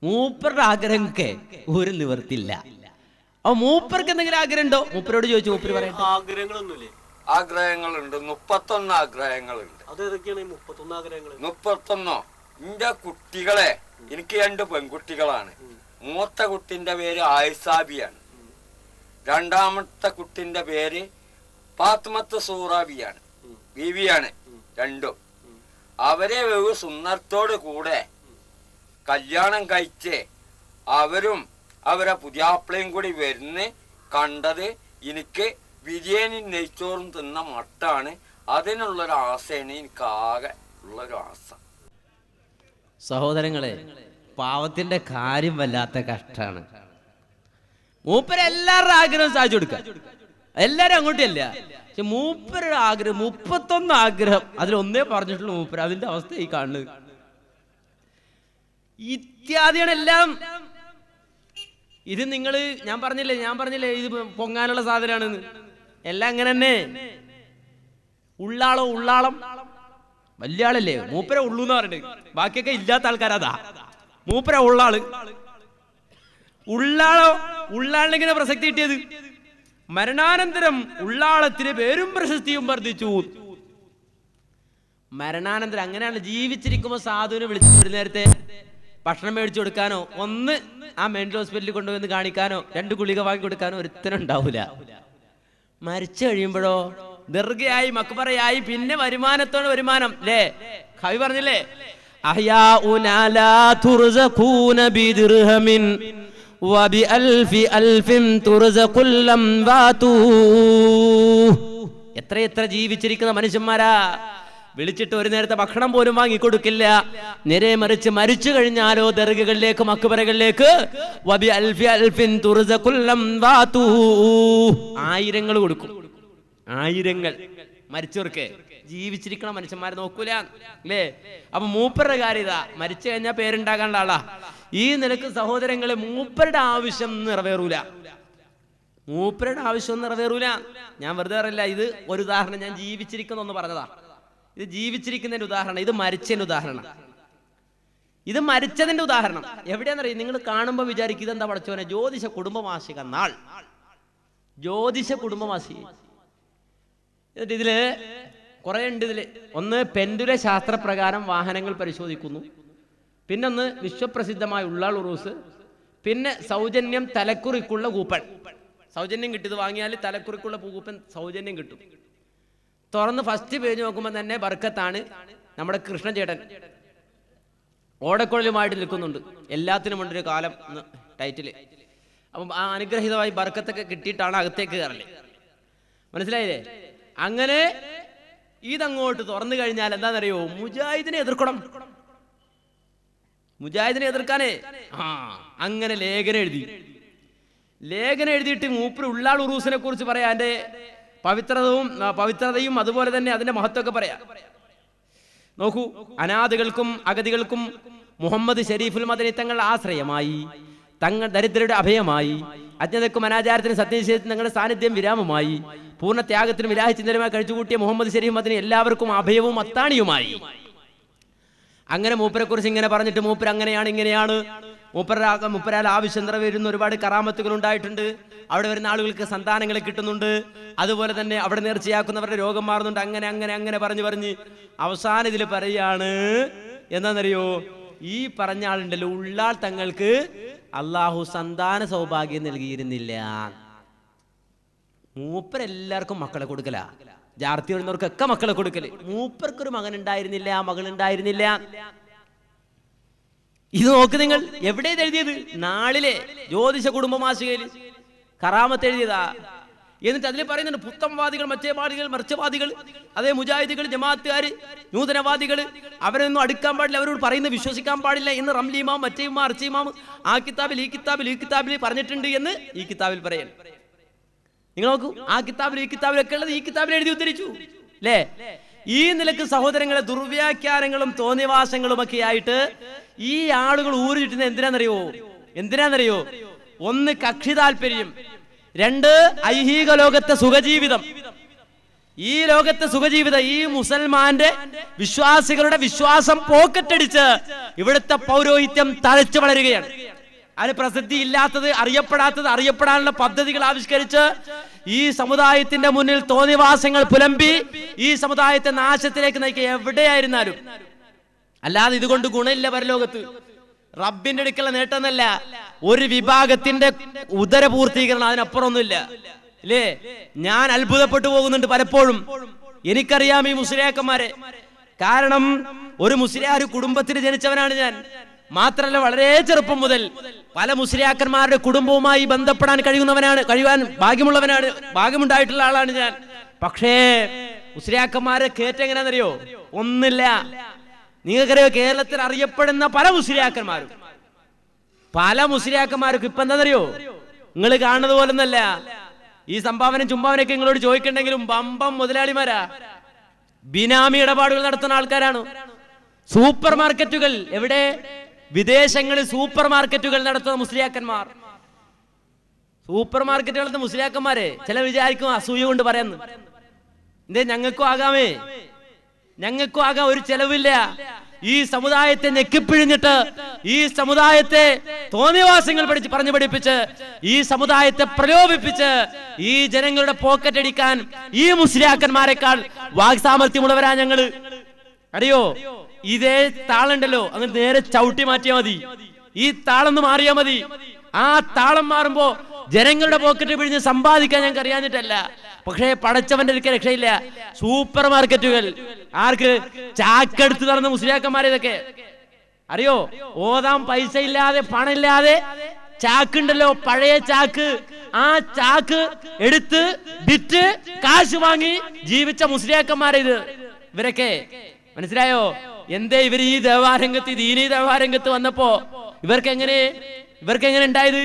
മൂപ്പരുടെ ആഗ്രഹമൊക്കെ ഒരു നിവർത്തില്ല അപ്പൊ മൂപ്പർക്ക് എന്തെങ്കിലും ആഗ്രഹം ഉണ്ടോ മൂപ്പരോട് ചോദിച്ചു മൂപ്പര് പറയാം ആഗ്രഹങ്ങളൊന്നുമില്ലേ ആഗ്രഹങ്ങളുണ്ട് മുപ്പത്തൊന്ന് ആഗ്രഹങ്ങളുണ്ട് മുപ്പത്തൊന്നോ എന്റെ കുട്ടികളെ എനിക്ക് രണ്ട് പെൺകുട്ടികളാണ് മൂത്ത കുട്ടിന്റെ പേര് ആയിസാബിയാണ് രണ്ടാമത്തെ കുട്ടിന്റെ പേര് പാത്മത്ത് സൂറാബിയാണ് ബീവിയാണ് രണ്ടും അവരെ വെവ് സുന്ദരത്തോട് കൂടെ കല്യാണം കഴിച്ച് അവരും അവരെ പുതിയാപ്പിളയും കൂടി വരുന്ന് കണ്ടത് എനിക്ക് ബിരിയാണി നെയ്ച്ചോറും തിന്ന മട്ടാണ് അതിനുള്ളൊരു ആശയാണ് എനിക്ക് ആകെ ഉള്ളൊരു ആശ സഹോദരങ്ങളെ പാവത്തിന്റെ കാര്യം വല്ലാത്ത കഷ്ടാണ് മൂപ്പര് എല്ലാവരുടെ ആഗ്രഹം സാധിച്ചു കൊടുക്കുക എല്ലാരും അങ്ങോട്ടല്ല പക്ഷെ മൂപ്പരുടെ ആഗ്രഹം മുപ്പത്തൊന്ന് ആഗ്രഹം അതിലൊന്നേ പറഞ്ഞിട്ടുള്ളൂ മൂപ്പര് അതിന്റെ അവസ്ഥ ഈ കാണുന്നത് ഇത്യാദികളെല്ലാം ഇത് നിങ്ങള് ഞാൻ പറഞ്ഞില്ലേ ഞാൻ പറഞ്ഞില്ലേ ഇത് പൊങ്ങാനുള്ള സാധനമാണെന്ന് എല്ലാം അങ്ങനെ തന്നെ ഉള്ളാളോ ഉള്ളാളം വലിയ ആളല്ലേ മൂപ്പര ഉള്ളു എന്ന് പറഞ്ഞിട്ട് ബാക്കിയൊക്കെ ഇല്ലാത്ത ആൾക്കാരതാ മൂപ്പര ഉള്ളാള് ഉള്ളാളോ ഉള്ളാളിനെങ്ങനെ പ്രസക്തി കിട്ടിയത് മരണാനന്തരം ഉള്ളാളത്തിന് പേരും പ്രശസ്തിയും വർദ്ധിച്ചു മരണാനന്തരം അങ്ങനെയാണ് ജീവിച്ചിരിക്കുമ്പോൾ സാധുവിനെ വിളിച്ചു ഒരു നേരത്തെ ഭക്ഷണം മേടിച്ചു കൊടുക്കാനോ ഒന്ന് ആ മെന്റൽ ഹോസ്പിറ്റലിൽ കൊണ്ടുവന്ന് കാണിക്കാനോ രണ്ട് ഗുളിക വാങ്ങി കൊടുക്കാനോ ഒരുത്തനുണ്ടാവൂല മരിച്ചു കഴിയുമ്പോഴോ ദീർഘയായി മക്ബറയായി പിന്നെ വരുമാനത്തോടെ വരുമാനം അല്ലേ കവി പറഞ്ഞില്ലേ എത്ര എത്ര ജീവിച്ചിരിക്കുന്ന മനുഷ്യന്മാരാ വിളിച്ചിട്ട് ഒരു നേരത്തെ ഭക്ഷണം പോലും വാങ്ങിക്കൊടുക്കില്ല നിരെ മറിച്ച് മരിച്ചു കഴിഞ്ഞാലോ ദർഗകളിലേക്ക് മക്കുപരകളിലേക്ക് ആയിരങ്ങൾ കൊടുക്കും ആയിരങ്ങൾ മരിച്ചവർക്ക് ജീവിച്ചിരിക്കണ മനുഷ്യന്മാരെ നോക്കൂല അല്ലേ അപ്പൊ മൂപ്പരുടെ കാര്യത മരിച്ചു കഴിഞ്ഞാൽ പേരുണ്ടാകാനുള്ള ആളാ ഈ നിലക്ക് സഹോദരങ്ങളെ മൂപ്പരുടെ ആവശ്യം നിറവേറൂല മൂപ്പരുടെ ആവശ്യം നിറവേറൂല ഞാൻ വെറുതെ പറയില്ല ഇത് ഒരു ഉദാഹരണം ഞാൻ ജീവിച്ചിരിക്കുന്നു എന്ന് പറഞ്ഞതാ ഇത് ജീവിച്ചിരിക്കുന്നതിന്റെ ഉദാഹരണം ഇത് മരിച്ചതിന്റെ ഉദാഹരണം ഇത് മരിച്ചതിന്റെ ഉദാഹരണം എവിടെയാണെന്നറിയാം നിങ്ങൾ കാണുമ്പോൾ വിചാരിക്കുക ഇതെന്താ പഠിച്ചവനെ ജ്യോതിഷ കുടുംബമാസിക നാൾ ജ്യോതിഷ കുടുംബമാസിക എന്നിട്ട് ഇതിൽ കുറേ ഉണ്ട് ഇതിൽ ഒന്ന് പെൻഡുര ശാസ്ത്രപ്രകാരം വാഹനങ്ങൾ പരിശോധിക്കുന്നു പിന്നൊന്ന് വിശ്വപ്രസിദ്ധമായ ഉള്ളാൾ ഉറൂസ് പിന്നെ സൗജന്യം തലക്കുറിക്കുള്ള കൂപ്പൺ സൗജന്യം കിട്ടിയത് വാങ്ങിയാൽ തലക്കുറിക്കുള്ള പൂക്കൂപ്പൻ സൗജന്യം കിട്ടും തുറന്ന് ഫസ്റ്റ് പേജ് നോക്കുമ്പോൾ തന്നെ ബർക്കത്താണ് നമ്മുടെ കൃഷ്ണചേട്ടൻ ഓടക്കുഴലുമായിട്ട് നിൽക്കുന്നുണ്ട് എല്ലാത്തിനും ഉണ്ടൊരു കാലം ടൈറ്റിൽ അപ്പം ആ അനുഗ്രഹീതമായി ബർക്കത്തൊക്കെ കിട്ടിയിട്ടാണ് അകത്തേക്ക് കയറല് മനസ്സിലായില്ലേ അങ്ങനെ ഇതങ്ങോട്ട് തുറന്നു കഴിഞ്ഞാൽ എന്താണെന്നറിയോ മുജാഹിദിനെ എതിർക്കണം മുജാഹിദിനെ എതിർക്കാനേ ആ അങ്ങനെ ലേഖനം എഴുതി ലേഖനം എഴുതിയിട്ട് മൂപ്പർ ഉള്ളാൾ ഉറൂസിനെ കുറിച്ച് പറയാ അതിന്റെ പവിത്രതവും പവിത്രതയും അതുപോലെ തന്നെ അതിന്റെ മഹത്വമൊക്കെ പറയാ നോക്കൂ അനാഥകൾക്കും അഗതികൾക്കും മുഹമ്മദ് ഷെരീഫുൽ മദനി തങ്ങൾ ആശ്രയമായി തങ്ങൾ ദരിദ്രരുടെ അഭയമായി അജ്ഞതക്കുമനാചാരത്തിന് അനാചാരത്തിനും നിങ്ങളുടെ സാന്നിധ്യം വിരാമമായി പൂർണ്ണ ത്യാഗത്തിനും വിരാഹിചിന്തരമായി കഴിച്ചുകൂട്ടിയ മുഹമ്മദ് ശരീഫ് അതിന് എല്ലാവർക്കും അഭയവും അത്താണിയുമായി അങ്ങനെ മൂപ്പരെക്കുറിച്ച് ഇങ്ങനെ പറഞ്ഞിട്ട് മൂപ്പര അങ്ങനെയാണ് ഇങ്ങനെയാണ് മൂപ്പരാക മൂപ്പരാൽ ആവശ്യം വരുന്ന ഒരുപാട് കറാമത്തുകൾ ഉണ്ടായിട്ടുണ്ട് അവിടെ വരുന്ന ആളുകൾക്ക് സന്താനങ്ങളെ കിട്ടുന്നുണ്ട് അതുപോലെ തന്നെ അവിടെ നേർച്ചയാക്കുന്നവരുടെ രോഗം മാറുന്നുണ്ട് അങ്ങനെ അങ്ങനെ അങ്ങനെ പറഞ്ഞു പറഞ്ഞ് അവസാനം ഇതിൽ പറയാണ് എന്താണെന്നറിയോ ഈ പറഞ്ഞ ആളുണ്ടല്ലോ ഉള്ളാൾ തങ്ങൾക്ക് അള്ളാഹു സന്താന സൗഭാഗ്യം നൽകിയിരുന്നില്ല മൂപ്പരെല്ലാവർക്കും മക്കളെ കൊടുക്കല ജാർത്തി വരുന്നവർക്കൊക്കെ മക്കളെ കൊടുക്കല് മൂപ്പർക്കൊരു മകൻ ഉണ്ടായിരുന്നില്ല ആ മകൾ ഉണ്ടായിരുന്നില്ല ഇത് നോക്ക് നിങ്ങൾ എവിടെ എഴുതിയത് നാളിലെ ജ്യോതിഷ കുടുംബ മാസികയിൽ കറാമത്ത് എഴുതിയതാ എന്നിട്ട് അതിൽ പറയുന്നുണ്ട് പുത്തംവാദികൾ മറ്റേവാദികൾ മറിച്ചവാദികൾ അതേ മുജാഹിദികൾ ജമാഅത്തുകാർ നൂതനവാദികൾ ഒന്നും അടുക്കാൻ പാടില്ല അവരോട് പറയുന്നത് വിശ്വസിക്കാൻ പാടില്ല എന്ന് റംലിമാം മറ്റേ ഇമാം അർച്ച ഇമാം ആ കിതാബിൽ ഈ കിതാബിൽ ഈ കിതാബിൽ പറഞ്ഞിട്ടുണ്ട് എന്ന് ഈ കിതാബിൽ പറയാൻ നിങ്ങൾ നോക്കൂ ആ കിതാബിൽ ഈ കിതാബിലൊക്കെ ഉള്ളത് ഈ കിതാബിൽ എഴുതി ഉദ്ധരിച്ചു അല്ലേ ഈ നിലക്ക് സഹോദരങ്ങളെ ദുർവ്യാഖ്യാനങ്ങളും തോന്നിവാസങ്ങളും ഒക്കെ ആയിട്ട് ഈ ആളുകൾ ഊരി ചുറ്റുന്നത് എന്തിനാണെന്നറിയോ എന്തിനാണെന്നറിയോ ഒന്ന് കക്ഷി താല്പര്യം രണ്ട് ഐഹിക ലോകത്തെ സുഖജീവിതം ഈ ലോകത്തെ സുഖജീവിതം ഈ മുസൽമാന്റെ വിശ്വാസികളുടെ വിശ്വാസം പോക്കറ്റടിച്ച് ഇവിടുത്തെ പൗരോഹിത്യം തഴച്ചു വളരുകയാണ് അതിന് പ്രസിദ്ധി ഇല്ലാത്തത് അറിയപ്പെടാത്തത് അറിയപ്പെടാനുള്ള പദ്ധതികൾ ആവിഷ്കരിച്ച് ഈ സമുദായത്തിന്റെ മുന്നിൽ തോന്നിവാസങ്ങൾ പുലമ്പി ഈ സമുദായത്തെ നാശത്തിലേക്ക് നയിക്കുക എവിടെയായിരുന്നാലും അല്ലാതെ ഇതുകൊണ്ട് ഗുണമില്ല പരലോകത്ത് റബ്ബിന്റെ അടുക്കല നേട്ടമെന്നല്ല ഒരു വിഭാഗത്തിന്റെ ഉദരപൂർത്തീകരണം അതിനപ്പുറമൊന്നുമില്ല അല്ലേ ഞാൻ അത്ഭുതപ്പെട്ടു പോകുന്നുണ്ട് പലപ്പോഴും എനിക്കറിയാം ഈ മുസ്ലിയാക്കന്മാരെ കാരണം ഒരു മുസ്ലിയാ ഒരു കുടുംബത്തിന് ജനിച്ചവനാണ് ഞാൻ മാത്രമല്ല വളരെ ചെറുപ്പം മുതൽ പല മുസ്ലിയാക്കന്മാരുടെ കുടുംബവുമായി ബന്ധപ്പെടാൻ കഴിയുന്നവനാണ് കഴിയുവാൻ ഭാഗ്യമുള്ളവനാണ് ഭാഗ്യമുണ്ടായിട്ടുള്ള ആളാണ് ഞാൻ പക്ഷേ മുസ്ലിയാക്കന്മാരെ അറിയോ ഒന്നില്ല നിങ്ങൾക്കറിയോ കേരളത്തിൽ അറിയപ്പെടുന്ന പല മുസ്ലിയാക്കന്മാരും പല മുസ്ലിയാക്കന്മാർക്കും ഇപ്പൊ എന്താണെന്നറിയോ നിങ്ങൾ കാണുന്നത് ഒന്നല്ല ഈ സംഭാവന ചുംബാവനൊക്കെ നിങ്ങളോട് ചോദിക്കണ്ടെങ്കിലും ബമ്പം മുതലാളിമാരാ ബിനാമി ഇടപാടുകൾ നടത്തുന്ന ആൾക്കാരാണ് സൂപ്പർ മാർക്കറ്റുകൾ എവിടെ വിദേശങ്ങളിൽ സൂപ്പർ മാർക്കറ്റുകൾ നടത്തുന്ന മുസ്ലിയാക്കന്മാർ സൂപ്പർ മാർക്കറ്റുകളുടെ മുസ്ലിയാക്കന്മാരെ ചില വിചാരിക്കും അസൂയ കൊണ്ട് പറയുന്നു എന്തേ ഞങ്ങൾക്കും ആകാമേ ഞങ്ങൾക്കും ആകെ ഒരു ചെലവില്ല ഈ സമുദായത്തെ ഞെക്കിപ്പിഴിഞ്ഞിട്ട് ഈ സമുദായത്തെ തോന്നിവാസങ്ങൾ പഠിച്ച് പറഞ്ഞു പഠിപ്പിച്ച് ഈ സമുദായത്തെ പ്രലോഭിപ്പിച്ച് ഈ ജനങ്ങളുടെ പോക്കറ്റ് അടിക്കാൻ ഈ മുസ്ലിയാക്കന്മാരെക്കാൾ വാഗ്സാമർത്ഥ്യമുള്ളവരാ ഞങ്ങള് അറിയോ ഇതേ താളുണ്ടല്ലോ അങ്ങനെ നേരെ ചവിട്ടി മാറ്റിയാൽ മതി ഈ താളൊന്ന് മാറിയാ മതി ആ താളം മാറുമ്പോ ജനങ്ങളുടെ പോക്കറ്റ് പിഴിഞ്ഞ് സമ്പാദിക്കാൻ ഞങ്ങൾക്ക് അറിയാഞ്ഞിട്ടല്ല പക്ഷേ പടച്ചവന്റെ ഒരിക്കൽ രക്ഷയില്ല സൂപ്പർ മാർക്കറ്റുകൾ ആർക്ക് ചാക്കെടുത്ത് നടന്ന മുസ്ലിയാക്കന്മാരെ ഇതൊക്കെ അറിയോ ഓതാം പൈസ ഇല്ലാതെ പണമില്ലാതെ ചാക്കുണ്ടല്ലോ പഴയ ചാക്ക് ആ ചാക്ക് എടുത്ത് വിറ്റ് കാശ് വാങ്ങി ജീവിച്ച മുസ്ലിയാക്കന്മാരെ ഇത് ഇവരൊക്കെ മനസ്സിലായോ എന്തേ ഇവർ ഈ ദേവാരംഗത്ത് ദീനീ ദേവാരംഗത്ത് വന്നപ്പോ ഇവർക്ക് എങ്ങനെ ഇവർക്ക് എങ്ങനെ ഉണ്ടായത്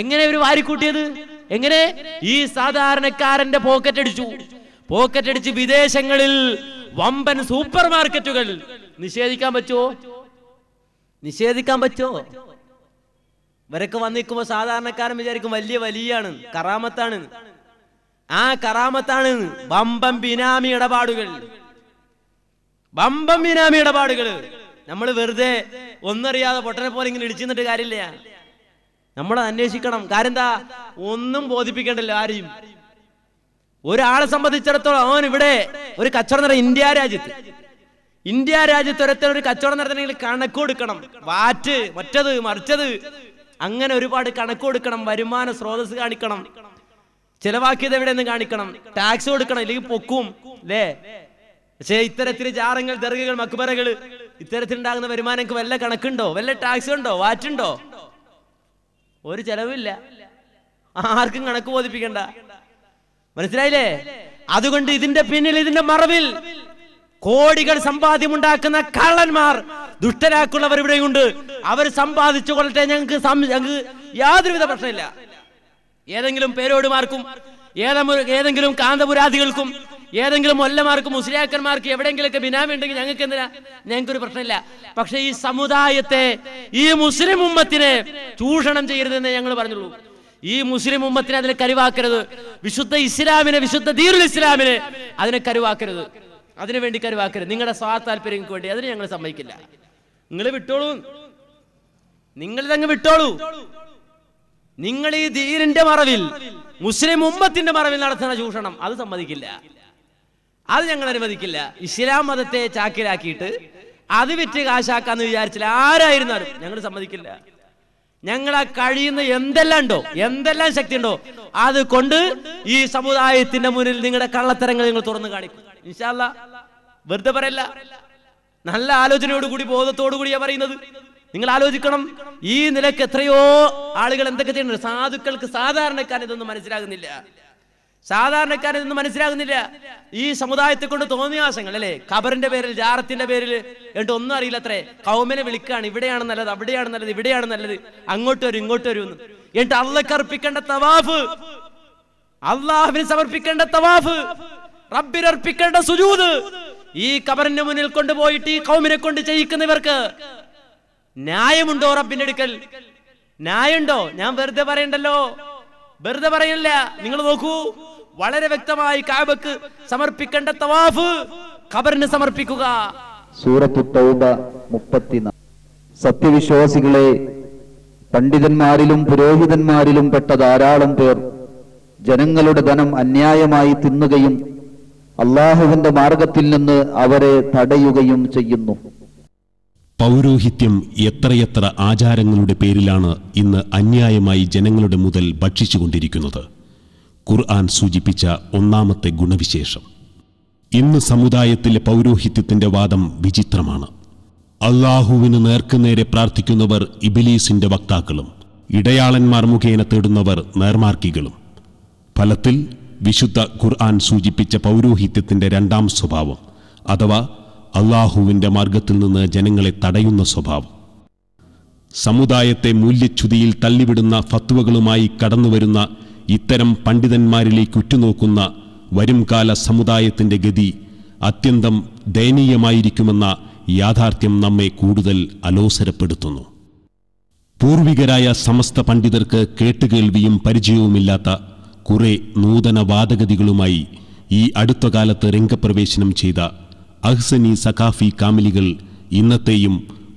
എങ്ങനെ ഇവർ വാരിക്കൂട്ടിയത് എങ്ങനെ ഈ സാധാരണക്കാരന്റെ പോക്കറ്റ് അടിച്ചു പോക്കറ്റ് അടിച്ച് വിദേശങ്ങളിൽ വമ്പൻ സൂപ്പർ മാർക്കറ്റുകൾ നിഷേധിക്കാൻ പറ്റുമോ നിഷേധിക്കാൻ പറ്റുമോ ഇവരൊക്കെ വന്നിരിക്കുമ്പോ സാധാരണക്കാരൻ വിചാരിക്കും വലിയ വലിയാണ് കറാമത്താണ് ആ കറാമത്താണ് വമ്പം ബിനാമി ഇടപാടുകൾ വമ്പം ബിനാമി ഇടപാടുകൾ നമ്മൾ വെറുതെ ഒന്നറിയാതെ പൊട്ടനെ പോലെ ഇങ്ങനെ ഇടിച്ചിരുന്നിട്ട് കാര്യമില്ല നമ്മൾ അന്വേഷിക്കണം കാര്യം എന്താ ഒന്നും ബോധിപ്പിക്കേണ്ടല്ലോ ആരെയും ഒരാളെ സംബന്ധിച്ചിടത്തോളം അവൻ ഇവിടെ ഒരു കച്ചവടം നടത്തി ഇന്ത്യ രാജ്യത്ത് ഇന്ത്യ രാജ്യത്ത് ഒരത്തിൽ ഒരു കച്ചവടം നടത്തണമെങ്കിൽ കണക്ക് കൊടുക്കണം വാറ്റ് മറ്റത് മറിച്ചത് അങ്ങനെ ഒരുപാട് കണക്ക് കൊടുക്കണം വരുമാന സ്രോതസ് കാണിക്കണം ചിലവാക്കിയത് എവിടെ നിന്ന് കാണിക്കണം ടാക്സ് കൊടുക്കണം ഇല്ലെങ്കിൽ പൊക്കും അല്ലേ പക്ഷെ ഇത്തരത്തിൽ ജാറങ്ങൾ ദർഗകൾ മക്ബറകൾ ഇത്തരത്തിൽ ഉണ്ടാകുന്ന വരുമാനങ്ങൾക്ക് വല്ല കണക്കുണ്ടോ വല്ല ടാക്സ് ഉണ്ടോ വാറ്റുണ്ടോ ഒരു ചെലവില്ല ആർക്കും കണക്ക് ബോധിപ്പിക്കണ്ട മനസ്സിലായില്ലേ അതുകൊണ്ട് ഇതിന്റെ പിന്നിൽ ഇതിന്റെ മറവിൽ കോടികൾ സമ്പാദ്യമുണ്ടാക്കുന്ന കള്ളന്മാർ ദുഷ്ടരാക്കുള്ളവർ ഇവിടെയുണ്ട് അവർ സമ്പാദിച്ചു കൊള്ളട്ടെ ഞങ്ങൾക്ക് ഞങ്ങൾക്ക് യാതൊരുവിധ പ്രശ്നമില്ല ഏതെങ്കിലും പേരോടുമാർക്കും ഏതെങ്കിലും കാന്തപുരാധികൾക്കും ഏതെങ്കിലും മൊല്ലമാർക്ക് മുസ്ലിയാക്കന്മാർക്ക് എവിടെയെങ്കിലൊക്കെ ബിനാമി ഉണ്ടെങ്കിൽ ഞങ്ങൾക്ക് എന്തിനാ ഞങ്ങൾക്കൊരു പ്രശ്നമില്ല പക്ഷെ ഈ സമുദായത്തെ ഈ മുസ്ലിം ഉമ്മത്തിനെ ചൂഷണം ചെയ്യരുതെന്ന് ഞങ്ങൾ പറഞ്ഞുള്ളൂ ഈ മുസ്ലിം ഉമ്മത്തിനെ അതിനെ കരുവാക്കരുത് വിശുദ്ധ ഇസ്ലാമിനെ വിശുദ്ധ ദീരുൽ ഇസ്ലാമിനെ അതിനെ കരുവാക്കരുത് അതിനു വേണ്ടി കരുവാക്കരുത് നിങ്ങളുടെ സ്വാതാല്പര്യങ്ങൾക്ക് വേണ്ടി അതിന് ഞങ്ങൾ സമ്മതിക്കില്ല നിങ്ങൾ വിട്ടോളൂ നിങ്ങളിതങ്ങ് വിട്ടോളൂ നിങ്ങൾ ഈ ധീരിന്റെ മറവിൽ മുസ്ലിം ഉമ്മത്തിന്റെ മറവിൽ നടത്തുന്ന ചൂഷണം അത് സമ്മതിക്കില്ല അത് ഞങ്ങൾ അനുവദിക്കില്ല ഇസ്ലാം മതത്തെ ചാക്കിലാക്കിയിട്ട് അത് വിറ്റ് കാശാക്കാന്ന് വിചാരിച്ചില്ല ആരായിരുന്നാലും ഞങ്ങൾ സമ്മതിക്കില്ല ഞങ്ങളെ കഴിയുന്ന എന്തെല്ലാം ഉണ്ടോ എന്തെല്ലാം ശക്തി ഉണ്ടോ അത് കൊണ്ട് ഈ സമുദായത്തിന്റെ മുന്നിൽ നിങ്ങളുടെ കള്ളത്തരങ്ങൾ നിങ്ങൾ തുറന്നു കാണിക്കും ഇൻഷാല്ല വെറുതെ പറയല്ല നല്ല ആലോചനയോട് കൂടി ബോധത്തോടു കൂടിയാ പറയുന്നത് നിങ്ങൾ ആലോചിക്കണം ഈ നിലക്ക് എത്രയോ ആളുകൾ എന്തൊക്കെ ചെയ്യുന്നുണ്ട് സാധുക്കൾക്ക് സാധാരണക്കാരൻ ഇതൊന്നും മനസ്സിലാകുന്നില്ല സാധാരണക്കാരൻ ഇന്ന് മനസ്സിലാകുന്നില്ല ഈ സമുദായത്തെ കൊണ്ട് തോന്നിയാസങ്ങൾ അല്ലേ ഖബറിന്റെ പേരിൽ ജാറത്തിന്റെ പേരിൽ എന്നിട്ട് ഒന്നും അറിയില്ലത്രേ കൗമനെ വിളിക്കുകയാണ് ഇവിടെയാണ് നല്ലത് അവിടെയാണ് നല്ലത് ഇവിടെയാണ് നല്ലത് അങ്ങോട്ട് വരും ഇങ്ങോട്ട് വരും എന്നിട്ട് അള്ളക്ക് അർപ്പിക്കേണ്ട തവാഫ് അള്ളാഹുവിന് സമർപ്പിക്കേണ്ട തവാഫ് റബ്ബിനർപ്പിക്കേണ്ട സുജൂത് ഈ കബറിന്റെ മുന്നിൽ കൊണ്ടുപോയിട്ട് ഈ കൗമിനെ കൊണ്ട് ചെയ്യിക്കുന്നവർക്ക് ന്യായമുണ്ടോ റബ്ബിന്റെ അടുക്കൽ ന്യായമുണ്ടോ ഞാൻ വെറുതെ പറയണ്ടല്ലോ വെറുതെ പറയില്ല നിങ്ങൾ നോക്കൂ വളരെ വ്യക്തമായി കാബക്ക് സമർപ്പിക്കേണ്ട തവാഫ് ഖബറിന് സമർപ്പിക്കുക സൂറത്തു തൗബ മുപ്പത്തിനാല് സത്യവിശ്വാസികളെ പണ്ഡിതന്മാരിലും പുരോഹിതന്മാരിലും പെട്ട ധാരാളം പേർ ജനങ്ങളുടെ ധനം അന്യായമായി തിന്നുകയും അള്ളാഹുവിന്റെ മാർഗത്തിൽ നിന്ന് അവരെ തടയുകയും ചെയ്യുന്നു പൗരോഹിത്യം എത്രയെത്ര ആചാരങ്ങളുടെ പേരിലാണ് ഇന്ന് അന്യായമായി ജനങ്ങളുടെ മുതൽ ഭക്ഷിച്ചുകൊണ്ടിരിക്കുന്നത് ഖുർആൻ സൂചിപ്പിച്ച ഒന്നാമത്തെ ഗുണവിശേഷം ഇന്ന് സമുദായത്തിലെ പൗരോഹിത്യത്തിന്റെ വാദം വിചിത്രമാണ് അള്ളാഹുവിന് നേർക്കുനേരെ പ്രാർത്ഥിക്കുന്നവർ ഇബിലീസിന്റെ വക്താക്കളും ഇടയാളന്മാർ മുഖേന തേടുന്നവർ നേർമാർക്കികളും ഫലത്തിൽ വിശുദ്ധ ഖുർആൻ സൂചിപ്പിച്ച പൗരോഹിത്യത്തിന്റെ രണ്ടാം സ്വഭാവം അഥവാ അള്ളാഹുവിൻ്റെ മാർഗത്തിൽ നിന്ന് ജനങ്ങളെ തടയുന്ന സ്വഭാവം സമുദായത്തെ മൂല്യച്യുതിയിൽ തള്ളിവിടുന്ന ഫത്വകളുമായി കടന്നുവരുന്ന ഇത്തരം പണ്ഡിതന്മാരിലേക്ക് ഉറ്റുനോക്കുന്ന വരുംകാല സമുദായത്തിൻ്റെ ഗതി അത്യന്തം ദയനീയമായിരിക്കുമെന്ന യാഥാർത്ഥ്യം നമ്മെ കൂടുതൽ അലോസരപ്പെടുത്തുന്നു പൂർവികരായ സമസ്ത പണ്ഡിതർക്ക് കേട്ടുകേൾവിയും പരിചയവുമില്ലാത്ത കുറെ നൂതന വാദഗതികളുമായി ഈ അടുത്ത കാലത്ത് രംഗപ്രവേശനം ചെയ്ത അഹ്സനി സഖാഫി കാമിലികൾ ഇന്നത്തെയും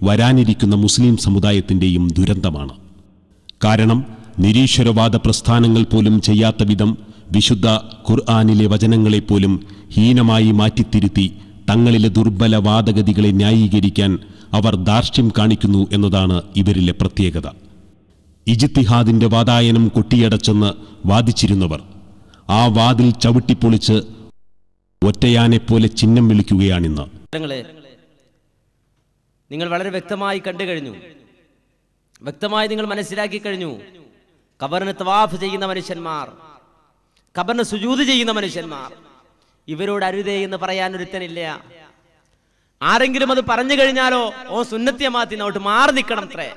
വരാനിരിക്കുന്ന മുസ്ലിം സമുദായത്തിൻ്റെയും ദുരന്തമാണ് കാരണം നിരീശ്വരവാദ പ്രസ്ഥാനങ്ങൾ പോലും ചെയ്യാത്ത വിധം വിശുദ്ധ ഖുർആാനിലെ വചനങ്ങളെപ്പോലും ഹീനമായി മാറ്റിത്തിരുത്തി തങ്ങളിലെ ദുർബല വാദഗതികളെ ന്യായീകരിക്കാൻ അവർ ദാർഷ്ട്യം കാണിക്കുന്നു എന്നതാണ് ഇവരിലെ പ്രത്യേകത ഇജിത്തിഹാദിൻ്റെ വാതായനം കൊട്ടിയടച്ചെന്ന് വാദിച്ചിരുന്നവർ ആ വാതിൽ ചവിട്ടിപ്പൊളിച്ച് ഒറ്റയാനെ പോലെ ചിഹ്നം വിളിക്കുകയാണിന്ന് നിങ്ങൾ വളരെ വ്യക്തമായി കണ്ടു കഴിഞ്ഞു വ്യക്തമായി നിങ്ങൾ മനസ്സിലാക്കി കഴിഞ്ഞു കബറിന് തവാഫ് ചെയ്യുന്ന മനുഷ്യന്മാർ കബറിന് സുജൂത് ചെയ്യുന്ന മനുഷ്യന്മാർ ഇവരോട് അരുതേ എന്ന് പറയാൻ ഒരുത്തനില്ല ആരെങ്കിലും അത് പറഞ്ഞു കഴിഞ്ഞാലോ ഓ സുന്നത്യമാത്തി അങ്ങോട്ട് മാറി നിൽക്കണം അത്രേ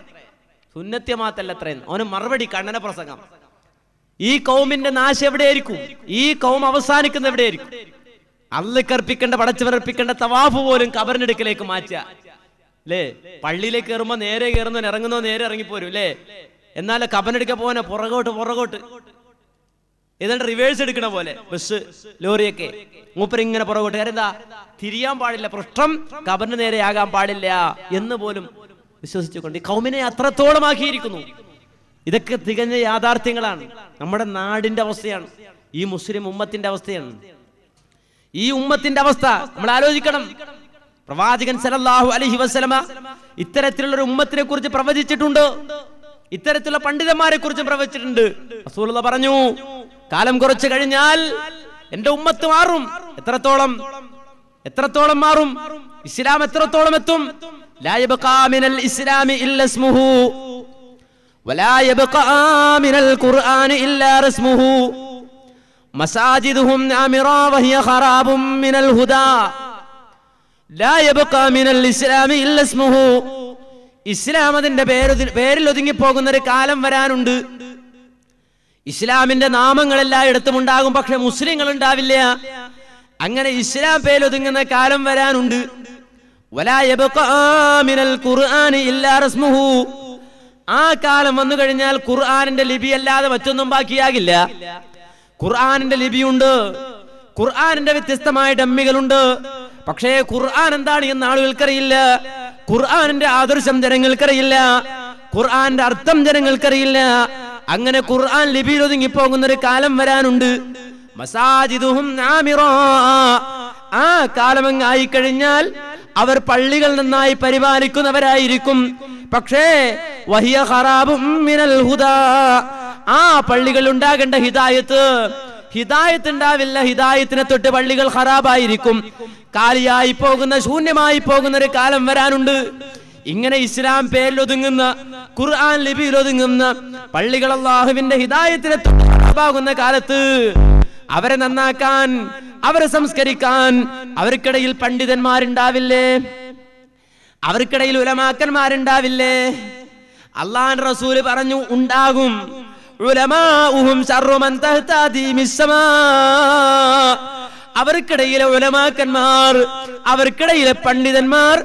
സുന്നത്യമാത്തല്ല അത്രേ അവന് മറുപടി കണ്ണന പ്രസംഗം ഈ കൗമിന്റെ നാശം എവിടെയായിരിക്കും ഈ കൗം അവസാനിക്കുന്ന എവിടെയായിരിക്കും അള്ളക്കർപ്പിക്കേണ്ട പടച്ചവരർപ്പിക്കേണ്ട തവാഫ് പോലും കബറിനടുക്കിലേക്ക് മാറ്റുക അല്ലേ പള്ളിയിലേക്ക് കയറുമ്പോ നേരെ കയറുന്നവൻ ഇറങ്ങുന്നോ നേരെ ഇറങ്ങിപ്പോരും അല്ലേ എന്നാൽ കബറിനടുക്കാൻ പോകാനാ പുറകോട്ട് പുറകോട്ട് ഏതാണ്ട് റിവേഴ്സ് എടുക്കണ പോലെ ബസ് ലോറിയൊക്കെ മൂപ്പർ ഇങ്ങനെ പുറകോട്ട് കാരെന്താ തിരിയാൻ പാടില്ല പൃഷ്ഠം കബറിന് നേരെയാകാൻ പാടില്ല എന്ന് പോലും വിശ്വസിച്ചുകൊണ്ട് ഈ കൗമിനെ അത്രത്തോളം ആക്കിയിരിക്കുന്നു ഇതൊക്കെ തികഞ്ഞ യാഥാർത്ഥ്യങ്ങളാണ് നമ്മുടെ നാടിന്റെ അവസ്ഥയാണ് ഈ മുസ്ലിം ഉമ്മത്തിന്റെ അവസ്ഥയാണ് ഈ ഉമ്മത്തിന്റെ അവസ്ഥ നമ്മൾ ആലോചിക്കണം പ്രവാചകൻ സലല്ലാഹു അലഹി വസ്ലമ ഇത്തരത്തിലുള്ള ഒരു ഉമ്മത്തിനെ കുറിച്ച് പ്രവചിച്ചിട്ടുണ്ട് ഇത്തരത്തിലുള്ള പണ്ഡിതന്മാരെ കുറിച്ച് പ്രവചിച്ചിട്ടുണ്ട് പറഞ്ഞു കാലം കുറച്ച് കഴിഞ്ഞാൽ എന്റെ ഉമ്മത്ത് മാറും എത്രത്തോളം എത്രത്തോളം മാറും ഇസ്ലാം എത്രത്തോളം എത്തും ഇസ്ലാമി ഇല്ലസ്മുഹു ولا يبقى മസാജിദുഹും മിനൽ ഹുദാ ലാ ഇസ്ലാം പേര് പേരിൽ ഒതുങ്ങിപ്പോകുന്ന ഒരു കാലം വരാനുണ്ട് ഇസ്ലാമിന്റെ നാമങ്ങൾ എല്ലായിടത്തും ഉണ്ടാകും പക്ഷെ മുസ്ലിങ്ങൾ ഉണ്ടാവില്ല അങ്ങനെ ഇസ്ലാം പേരൊതുങ്ങുന്ന കാലം വരാനുണ്ട് ആ കാലം വന്നു കഴിഞ്ഞാൽ ഖുർആാനിന്റെ ലിപി അല്ലാതെ മറ്റൊന്നും ബാക്കിയാകില്ല ഖുർആാനിന്റെ ലിപിയുണ്ട് ഖുർആാനിന്റെ വ്യത്യസ്തമായ ഡമ്മികളുണ്ട് പക്ഷേ ഖുർആൻ എന്താണ് എന്ന് ആളുകൾക്കറിയില്ല ഖുർആാനിന്റെ ആദർശം ജനങ്ങൾക്കറിയില്ല ഖുർആന്റെ അർത്ഥം ജനങ്ങൾക്കറിയില്ല അങ്ങനെ ഖുർആൻ ലിപിയിൽ ഒതുങ്ങിപ്പോകുന്ന ഒരു കാലം വരാനുണ്ട് മസാജിദുഹും ആ കാലമങ്ങായി കഴിഞ്ഞാൽ അവർ പള്ളികൾ നന്നായി പരിപാലിക്കുന്നവരായിരിക്കും പക്ഷേ വഹിയ ഹറാബും മിനൽ ഹുദാ ആ പള്ളികൾ ഉണ്ടാകേണ്ട ഹിതായത്ത് ഹിതായത്ത് ഉണ്ടാവില്ല ഹിതായത്തിനെ തൊട്ട് പള്ളികൾ ഖറാബായിരിക്കും കാലിയായി പോകുന്ന ശൂന്യമായി പോകുന്ന ഒരു കാലം വരാനുണ്ട് ഇങ്ങനെ ഇസ്ലാം പേരിൽ ഒതുങ്ങുന്ന ഖുർആൻ ലിപിയിൽ ഒതുങ്ങുന്ന പള്ളികൾ അള്ളാഹുവിന്റെ ഹിതായത്തിനെ തൊട്ടാകുന്ന കാലത്ത് അവരെ നന്നാക്കാൻ അവരെ സംസ്കരിക്കാൻ അവർക്കിടയിൽ പണ്ഡിതന്മാരുണ്ടാവില്ലേ അവർക്കിടയിൽ ഉലമാക്കന്മാരുണ്ടാവില്ലേ അള്ളാൻ റസൂല് പറഞ്ഞു ഉണ്ടാകും അവർക്കിടയിലെ ഉലമാക്കന്മാർ അവർക്കിടയിലെ പണ്ഡിതന്മാർ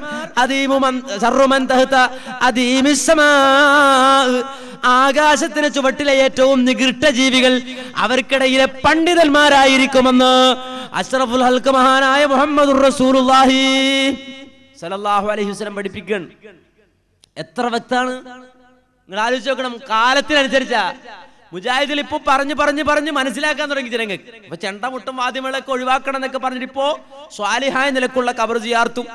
ആകാശത്തിന് ചുവട്ടിലെ ഏറ്റവും നികൃഷ്ട ജീവികൾ അവർക്കിടയിലെ പണ്ഡിതന്മാരായിരിക്കുമെന്ന് അഷ്റഫുൽ ഹൽക്ക് മഹാനായ മുഹമ്മദ് റസൂലുല്ലാഹി അലൈഹി എത്ര വ്യക്താണ് നിങ്ങൾ ആലോചിച്ച് നോക്കണം കാലത്തിനനുസരിച്ചാ മുജാഹിദിൽ ഇപ്പൊ പറഞ്ഞു പറഞ്ഞു പറഞ്ഞു മനസ്സിലാക്കാൻ തുടങ്ങി ജനങ്ങൾക്ക് അപ്പൊ ചെണ്ടമുട്ടും വാദ്യമേളൊക്കെ ഒഴിവാക്കണം എന്നൊക്കെ പറഞ്ഞിട്ട് ഇപ്പോ സ്വാലിഹായ നിലക്കുള്ള കബർ ചെയ്യാർത്തും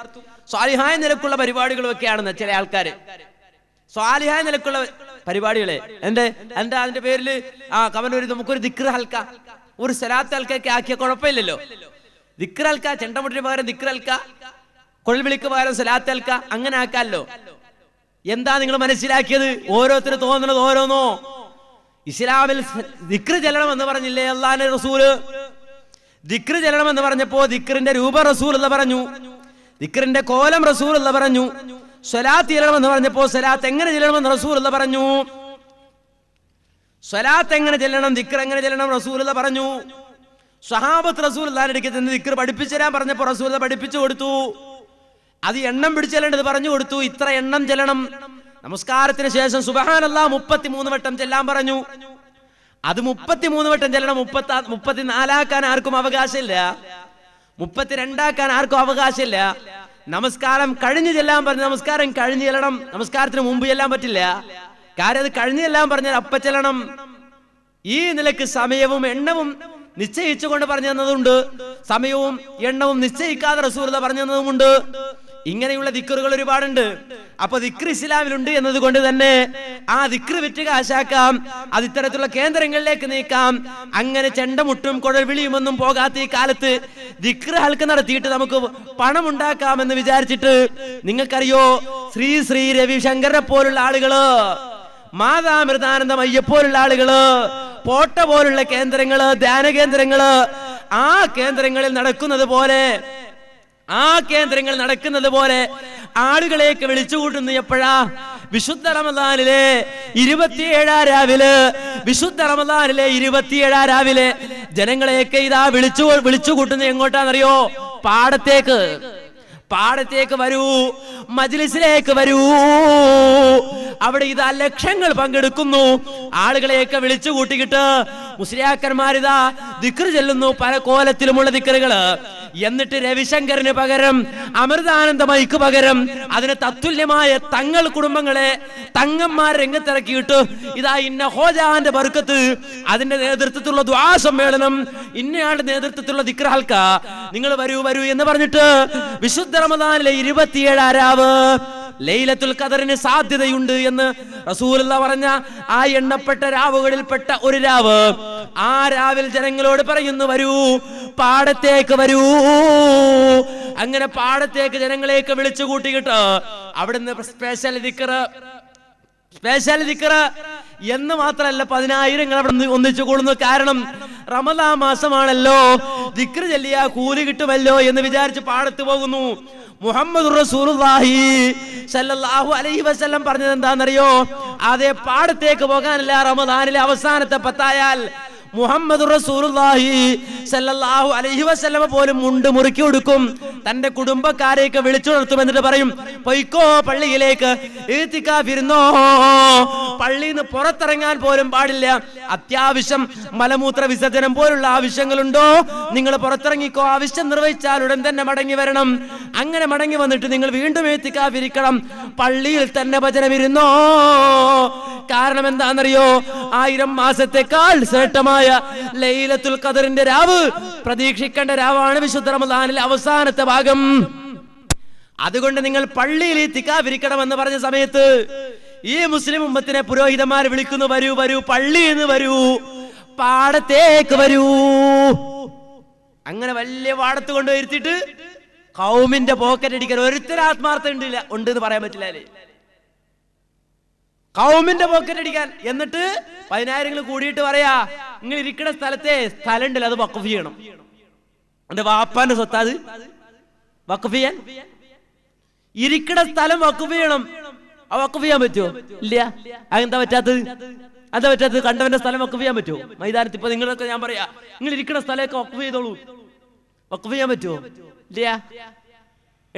സ്വാലിഹായ നിലക്കുള്ള പരിപാടികളും ഒക്കെയാണെന്ന് ചില ആൾക്കാര് സ്വാലിഹായ നിലക്കുള്ള പരിപാടികളെ എന്റെ എന്റെ അതിന്റെ പേരിൽ ആ കവനൊരു നമുക്കൊരു ദിക്ര ഹൽക്ക ഒരു സലാത്ത് ഹൽക്കൊക്കെ ആക്കിയ കുഴപ്പമില്ലല്ലോ ദിക്ര ഹൽക്ക ചെണ്ടമുട്ടിന് പകരം ദിക്ര ഹൽക്ക കൊഴൽവിളിക്ക് പകരം സലാത്ത് ഹൽക്ക അങ്ങനെ ആക്കാമല്ലോ എന്താ നിങ്ങൾ മനസ്സിലാക്കിയത് ഓരോരുത്തർ തോന്നുന്നത് ഓരോന്നോ ഇസ്ലാമിൽ ദിക്ര ചെല്ലണം എന്ന് പറഞ്ഞില്ലേ അള്ളാഹിന്റെ റസൂല് ദിക്ര ചെല്ലണം എന്ന് പറഞ്ഞപ്പോ ദിക്റിന്റെ രൂപ റസൂൽ എന്ന് പറഞ്ഞു ദിക്റിന്റെ കോലം റസൂൽ എന്ന് പറഞ്ഞു സ്വലാത്ത് ചെല്ലണം എന്ന് പറഞ്ഞപ്പോ സ്വലാത്ത് എങ്ങനെ ചെല്ലണമെന്ന് റസൂൽ എന്ന് പറഞ്ഞു സ്വലാത്ത് എങ്ങനെ ചെല്ലണം ദിക്ർ എങ്ങനെ ചെല്ലണം റസൂൽ എന്ന് പറഞ്ഞു സഹാബത്ത് റസൂൽ അള്ളാഹിനടുക്ക് ചെന്ന് ദിക്ർ പഠിപ്പിച്ചു തരാൻ പറഞ്ഞപ്പോൾ റസൂൽ പഠിപ്പിച്ചു കൊടുത്തു അത് എണ്ണം പിടിച്ചല്ലേണ്ടത് പറഞ്ഞു കൊടുത്തു ഇത്ര എണ്ണം ചെല്ലണം നമസ്കാരത്തിന് ശേഷം സുബഹാനല്ല മൂന്ന് വട്ടം ചെല്ലാൻ പറഞ്ഞു അത് മൂന്ന് വട്ടം ചെല്ലണം മുപ്പത്തി മുപ്പത്തിനാലാക്കാൻ ആർക്കും അവകാശമില്ല മുപ്പത്തിരണ്ടാക്കാൻ ആർക്കും അവകാശമില്ല നമസ്കാരം കഴിഞ്ഞു ചെല്ലാൻ പറഞ്ഞു നമസ്കാരം കഴിഞ്ഞു ചെല്ലണം നമസ്കാരത്തിന് മുമ്പ് ചെല്ലാൻ പറ്റില്ല കാര്യം അത് കഴിഞ്ഞു ചെല്ലാൻ പറഞ്ഞാൽ അപ്പ ചെല്ലണം ഈ നിലക്ക് സമയവും എണ്ണവും നിശ്ചയിച്ചുകൊണ്ട് പറഞ്ഞു തന്നതുണ്ട് സമയവും എണ്ണവും നിശ്ചയിക്കാതെ റസൂർത പറഞ്ഞു തന്നതുമുണ്ട് ഇങ്ങനെയുള്ള ദിക്കറുകൾ ഒരുപാടുണ്ട് അപ്പൊ ദിക്ർ ഇസ്ലാമിലുണ്ട് എന്നതുകൊണ്ട് തന്നെ ആ ദിക്ർ വിറ്റ് കാശാക്കാം അത് ഇത്തരത്തിലുള്ള കേന്ദ്രങ്ങളിലേക്ക് നീക്കാം അങ്ങനെ ചെണ്ടമുട്ടും കുഴൽ വിളിയുമൊന്നും പോകാത്ത ഈ കാലത്ത് ദിക്ർ ഹൽക്ക് നടത്തിയിട്ട് നമുക്ക് പണമുണ്ടാക്കാമെന്ന് വിചാരിച്ചിട്ട് നിങ്ങൾക്കറിയോ ശ്രീ ശ്രീ രവിശങ്കറിനെ പോലുള്ള ആളുകള് മാതാമൃതാനന്ദം അയ്യപ്പോലുള്ള ആളുകള് പോട്ട പോലുള്ള കേന്ദ്രങ്ങള് ധ്യാന കേന്ദ്രങ്ങള് ആ കേന്ദ്രങ്ങളിൽ നടക്കുന്നത് പോലെ ആ കേന്ദ്രങ്ങൾ നടക്കുന്നത് പോലെ വിളിച്ചു കൂട്ടുന്നു എപ്പോഴാ വിശുദ്ധ റമദാനിലെ ഇരുപത്തിയേഴാ രാവിലെ വിശുദ്ധ റമദാനിലെ ഇരുപത്തിയേഴാ രാവിലെ ജനങ്ങളെയൊക്കെ ഇതാ വിളിച്ചു വിളിച്ചു കൂട്ടുന്നത് എങ്ങോട്ടാണെന്നറിയോ പാടത്തേക്ക് പാടത്തേക്ക് വരൂ മജ്ലിസിലേക്ക് വരൂ അവിടെ ഇതാ ലക്ഷങ്ങൾ പങ്കെടുക്കുന്നു ആളുകളെയൊക്കെ വിളിച്ചു കൂട്ടിക്കിട്ട് മുസ്ലിയാക്കന്മാരിതാ ദിക്ർ ചെല്ലുന്നു പല കോലത്തിലുമുള്ള ദിക്കറുകള് എന്നിട്ട് രവിശങ്കറിന് പകരം അമൃതാനന്ദമൈക്ക് പകരം അതിന് തത്തുല്യമായ തങ്ങൾ കുടുംബങ്ങളെ തങ്ങന്മാർ രംഗത്തിറക്കിയിട്ട് ഇതാ ഇന്ന ഹോജാന്റെ ബർക്കത്ത് അതിന്റെ നേതൃത്വത്തിലുള്ള ദ്വാ സമ്മേളനം ഇന്നയാളുടെ നേതൃത്വത്തിലുള്ള ദിക്ര ഹൽക്ക നിങ്ങൾ വരൂ വരൂ എന്ന് പറഞ്ഞിട്ട് വിശുദ്ധ പരിശുദ്ധ റമദാനിലെ ഇരുപത്തിയേഴ് ആരാവ് ലൈലത്തുൽ കദറിന് സാധ്യതയുണ്ട് എന്ന് റസൂലുള്ള പറഞ്ഞ ആ എണ്ണപ്പെട്ട രാവുകളിൽപ്പെട്ട ഒരു രാവ് ആ രാവിൽ ജനങ്ങളോട് പറയുന്നു വരൂ പാടത്തേക്ക് വരൂ അങ്ങനെ പാടത്തേക്ക് ജനങ്ങളെയൊക്കെ വിളിച്ചു കൂട്ടിയിട്ട് അവിടുന്ന് സ്പെഷ്യൽ ദിക്കറ് സ്പെഷ്യൽ ദിക്കറ എന്ന് മാത്രമല്ല പതിനായിരങ്ങൾ അവിടെ ഒന്നിച്ചു കൂടുന്നു കാരണം റമദാ മാസമാണല്ലോ ദിക്ര ചെല്ലിയ കൂലി കിട്ടുമല്ലോ എന്ന് വിചാരിച്ച് പാടത്ത് പോകുന്നു മുഹമ്മദ് റസൂലുള്ളാഹി അലൈഹി വസല്ലം പറഞ്ഞത് എന്താണെന്നറിയോ അതേ പാടത്തേക്ക് പോകാനല്ല റമദാനിലെ അവസാനത്തെ പത്തായാൽ മുഹമ്മദ് റസൂലുള്ളാഹി സല്ലല്ലാഹു അലൈഹി വസല്ലമ പോലും മുണ്ട് മുറുക്കി കൊടുക്കും തന്റെ കുടുംബക്കാരെയൊക്കെ വിളിച്ചുണർത്തും എന്നിട്ട് പറയും പൊയ്ക്കോ പള്ളിയിലേക്ക് ഇരുന്നോ പള്ളിയിൽ നിന്ന് പുറത്തിറങ്ങാൻ പോലും പാടില്ല അത്യാവശ്യം മലമൂത്ര വിസർജനം പോലുള്ള ആവശ്യങ്ങളുണ്ടോ നിങ്ങൾ പുറത്തിറങ്ങിക്കോ ആവശ്യം നിർവഹിച്ചാൽ ഉടൻ തന്നെ മടങ്ങി വരണം അങ്ങനെ മടങ്ങി വന്നിട്ട് നിങ്ങൾ വീണ്ടും എഴുത്തിക്കാവിരിക്കണം പള്ളിയിൽ തന്നെ ഭജനമിരുന്നോ കാരണം എന്താണെന്നറിയോ ആയിരം മാസത്തെക്കാൾ ശ്രേഷ്ഠമായ ലൈലത്തുൽ ഖദറിന്റെ രാവ് പ്രതീക്ഷിക്കേണ്ട രാവാണ് വിശുദ്ധ റമദാനിലെ അവസാനത്തെ ഭാഗം അതുകൊണ്ട് നിങ്ങൾ പള്ളിയിൽ എന്ന് പറഞ്ഞ സമയത്ത് ഈ മുസ്ലിം ഉമ്മത്തിനെ പുരോഹിതന്മാർ വിളിക്കുന്നു വരൂ വരൂ പള്ളിയിൽ നിന്ന് വരൂ പാടത്തേക്ക് വരൂ അങ്ങനെ വലിയ പാടത്ത് കൊണ്ടുവരുത്തിട്ട് കൗമിന്റെ പോക്കറ്റ് അടിക്കാൻ ഒരുത്തരാത്മാർത്ഥ ഉണ്ടില്ല ഉണ്ട് എന്ന് പറയാൻ പറ്റില്ല കൗമിന്റെ പോക്കറ്റ് അടിക്കാൻ എന്നിട്ട് പതിനായിരങ്ങൾ കൂടിയിട്ട് പറയാ നിങ്ങൾ ഇരിക്കുന്ന സ്ഥലത്തെ ഉണ്ടല്ലോ അത് വക്കഫ് ചെയ്യണം എന്റെ വാപ്പാന്റെ സ്വത്താ അത് വക്കഫ് ചെയ്യാൻ ഇരിക്കുന്ന സ്ഥലം വക്കഫ് ചെയ്യണം ആ വക്കഫ് ചെയ്യാൻ പറ്റുമോ ഇല്ല അതെന്താ പറ്റാത്തത് എന്താ പറ്റാത്തത് കണ്ടവന്റെ സ്ഥലം വക്കഫ് ചെയ്യാൻ പറ്റുമോ മൈതാനത്ത് ഇപ്പൊ നിങ്ങളൊക്കെ ഞാൻ പറയാ നിങ്ങൾ ഇരിക്കുന്ന സ്ഥലമൊക്കെ വക്കഫ് ചെയ്തോളൂ വക്കഫ് ചെയ്യാൻ പറ്റുമോ ഇല്ല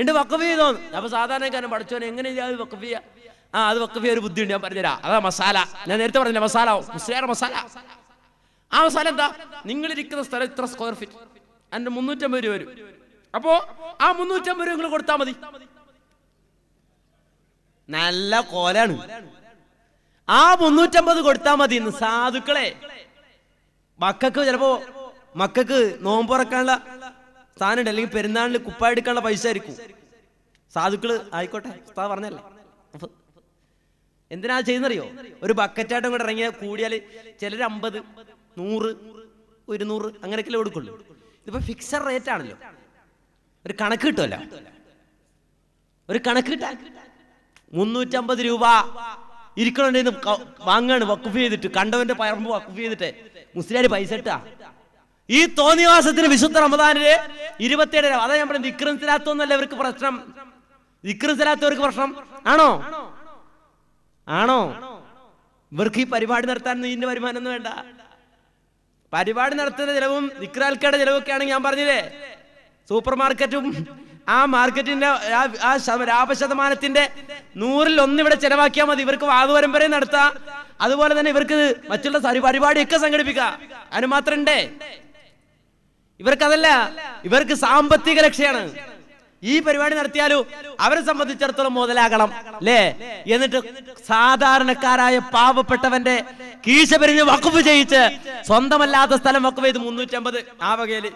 എന്റെ വക്കഫ് ചെയ്തോ അപ്പൊ സാധാരണക്കാരൻ പഠിച്ചോനെ എങ്ങനെയാ വക്കഫ് ചെയ്യാ ആ അത് വക്കഫിയ ഒരു ബുദ്ധിയുണ്ട് ഞാൻ പറഞ്ഞുതരാം അതാ മസാല ഞാൻ നേരത്തെ പറഞ്ഞില്ല മസാല മുസ്ലിയാരുടെ മസാല ആ മസാല എന്താ നിങ്ങൾ ഇരിക്കുന്ന സ്ഥലം ഇത്ര സ്ക്വയർ ഫീറ്റ് അതിന്റെ മുന്നൂറ്റമ്പത് രൂപ വരും അപ്പോ ആ മുന്നൂറ്റമ്പത് രൂപ നിങ്ങൾ കൊടുത്താൽ മതി നല്ല കോലാണ് ആ മുന്നൂറ്റമ്പത് കൊടുത്താൽ മതി സാധുക്കളെ മക്കൾക്ക് ചിലപ്പോ മക്കൾക്ക് നോമ്പുറക്കാനുള്ള സ്ഥാനമുണ്ട് അല്ലെങ്കിൽ പെരുന്നാളിൽ കുപ്പായെടുക്കാനുള്ള പൈസ ആയിരിക്കും സാധുക്കള് ആയിക്കോട്ടെ പറഞ്ഞല്ലേ എന്തിനാ ചെയ്യുന്നറിയോ ഒരു ബക്കറ്റായിട്ടും കൂടെ ഇറങ്ങിയാൽ കൂടിയാൽ ചിലർ അമ്പത് നൂറ് ഇരുന്നൂറ് അങ്ങനെയൊക്കെ കൊടുക്കുള്ളൂ ഇതിപ്പോ ഫിക്സഡ് റേറ്റ് ആണല്ലോ ഒരു കണക്ക് കിട്ടുമല്ല ഒരു കണക്ക് കിട്ടാ മുന്നൂറ്റമ്പത് രൂപ ഇരിക്കണുണ്ടെന്ന് വാങ്ങാണ് വക്കുഫ് ചെയ്തിട്ട് കണ്ടവന്റെ പറമ്പ് വക്കുഫ് ചെയ്തിട്ട് മുസ്ലിം പൈസ ഇട്ടാ ഈ തോന്നിവാസത്തിന് വിശുദ്ധ റമദാനില് ഇരുപത്തിയേഴ് അതാ ഞാൻ പറയുന്നത് ഇക്രം സ്ഥലത്തൊന്നല്ല ഇവർക്ക് പ്രശ്നം വിക്രം സ്ഥലത്തവർക്ക് പ്രശ്നം ആണോ ആണോ ഇവർക്ക് ഈ പരിപാടി നടത്താൻ ഇതിന്റെ വരുമാനമൊന്നും വേണ്ട പരിപാടി നടത്തുന്ന ചിലവും വിക്രാൽക്കയുടെ ചിലവൊക്കെ ആണെങ്കിൽ ഞാൻ പറഞ്ഞില്ലേ സൂപ്പർ മാർക്കറ്റും ആ മാർക്കറ്റിന്റെ ആ ലാഭശതമാനത്തിന്റെ നൂറിൽ ഒന്ന് ഇവിടെ ചെലവാക്കിയാൽ മതി ഇവർക്ക് വാവ് പരമ്പരയും നടത്താം അതുപോലെ തന്നെ ഇവർക്ക് മറ്റുള്ള പരിപാടിയൊക്കെ സംഘടിപ്പിക്കാം അതിന് മാത്രണ്ടേ ഇവർക്ക് അതല്ല ഇവർക്ക് സാമ്പത്തിക ലക്ഷ്യമാണ് ഈ പരിപാടി നടത്തിയാലോ അവരെ സംബന്ധിച്ചിടത്തോളം മുതലാകണം അല്ലേ എന്നിട്ട് സാധാരണക്കാരായ പാവപ്പെട്ടവന്റെ കീശ പെരിഞ്ഞ് വക്കുപ്പ് ചെയ്യിച്ച് സ്വന്തമല്ലാത്ത സ്ഥലം വക്കുപ്പ് ചെയ്ത് മുന്നൂറ്റമ്പത് ആ വകയില്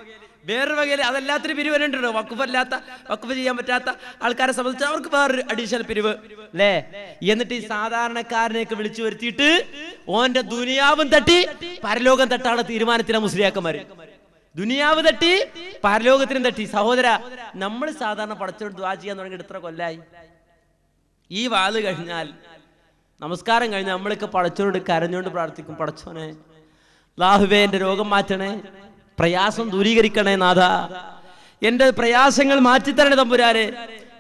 വേറൊരു വകയില് അതെല്ലാത്തിനും പിരിവ് വരണ്ടോ വക്കുപ്പല്ലാത്ത വക്കുപ്പ് ചെയ്യാൻ പറ്റാത്ത ആൾക്കാരെ സംബന്ധിച്ച് അവർക്ക് വേറൊരു അഡീഷണൽ പിരിവ് അല്ലേ എന്നിട്ട് ഈ സാധാരണക്കാരനെയൊക്കെ വിളിച്ചു വരുത്തിയിട്ട് ഓന്റെ ദുനിയാവും തട്ടി പരലോകം തട്ടാണ് തീരുമാനത്തിലെ മുസ്ലിയാക്കന്മാര് ദുനിയാവ് തട്ടി പരലോകത്തിനും തട്ടി സഹോദര നമ്മൾ സാധാരണ പടച്ചോട് ദ്വാ ചെയ്യാൻ തുടങ്ങിയിട്ട് എത്ര കൊല്ലായി ഈ വാല് കഴിഞ്ഞാൽ നമസ്കാരം കഴിഞ്ഞാൽ നമ്മളൊക്കെ പടച്ചോട് കരഞ്ഞുകൊണ്ട് പ്രാർത്ഥിക്കും പടച്ചോനെ ലാഹുബെ എന്റെ രോഗം മാറ്റണേ പ്രയാസം ദൂരീകരിക്കണേ നാഥ എൻ്റെ പ്രയാസങ്ങൾ മാറ്റിത്തരണേ തമ്പുരാരെ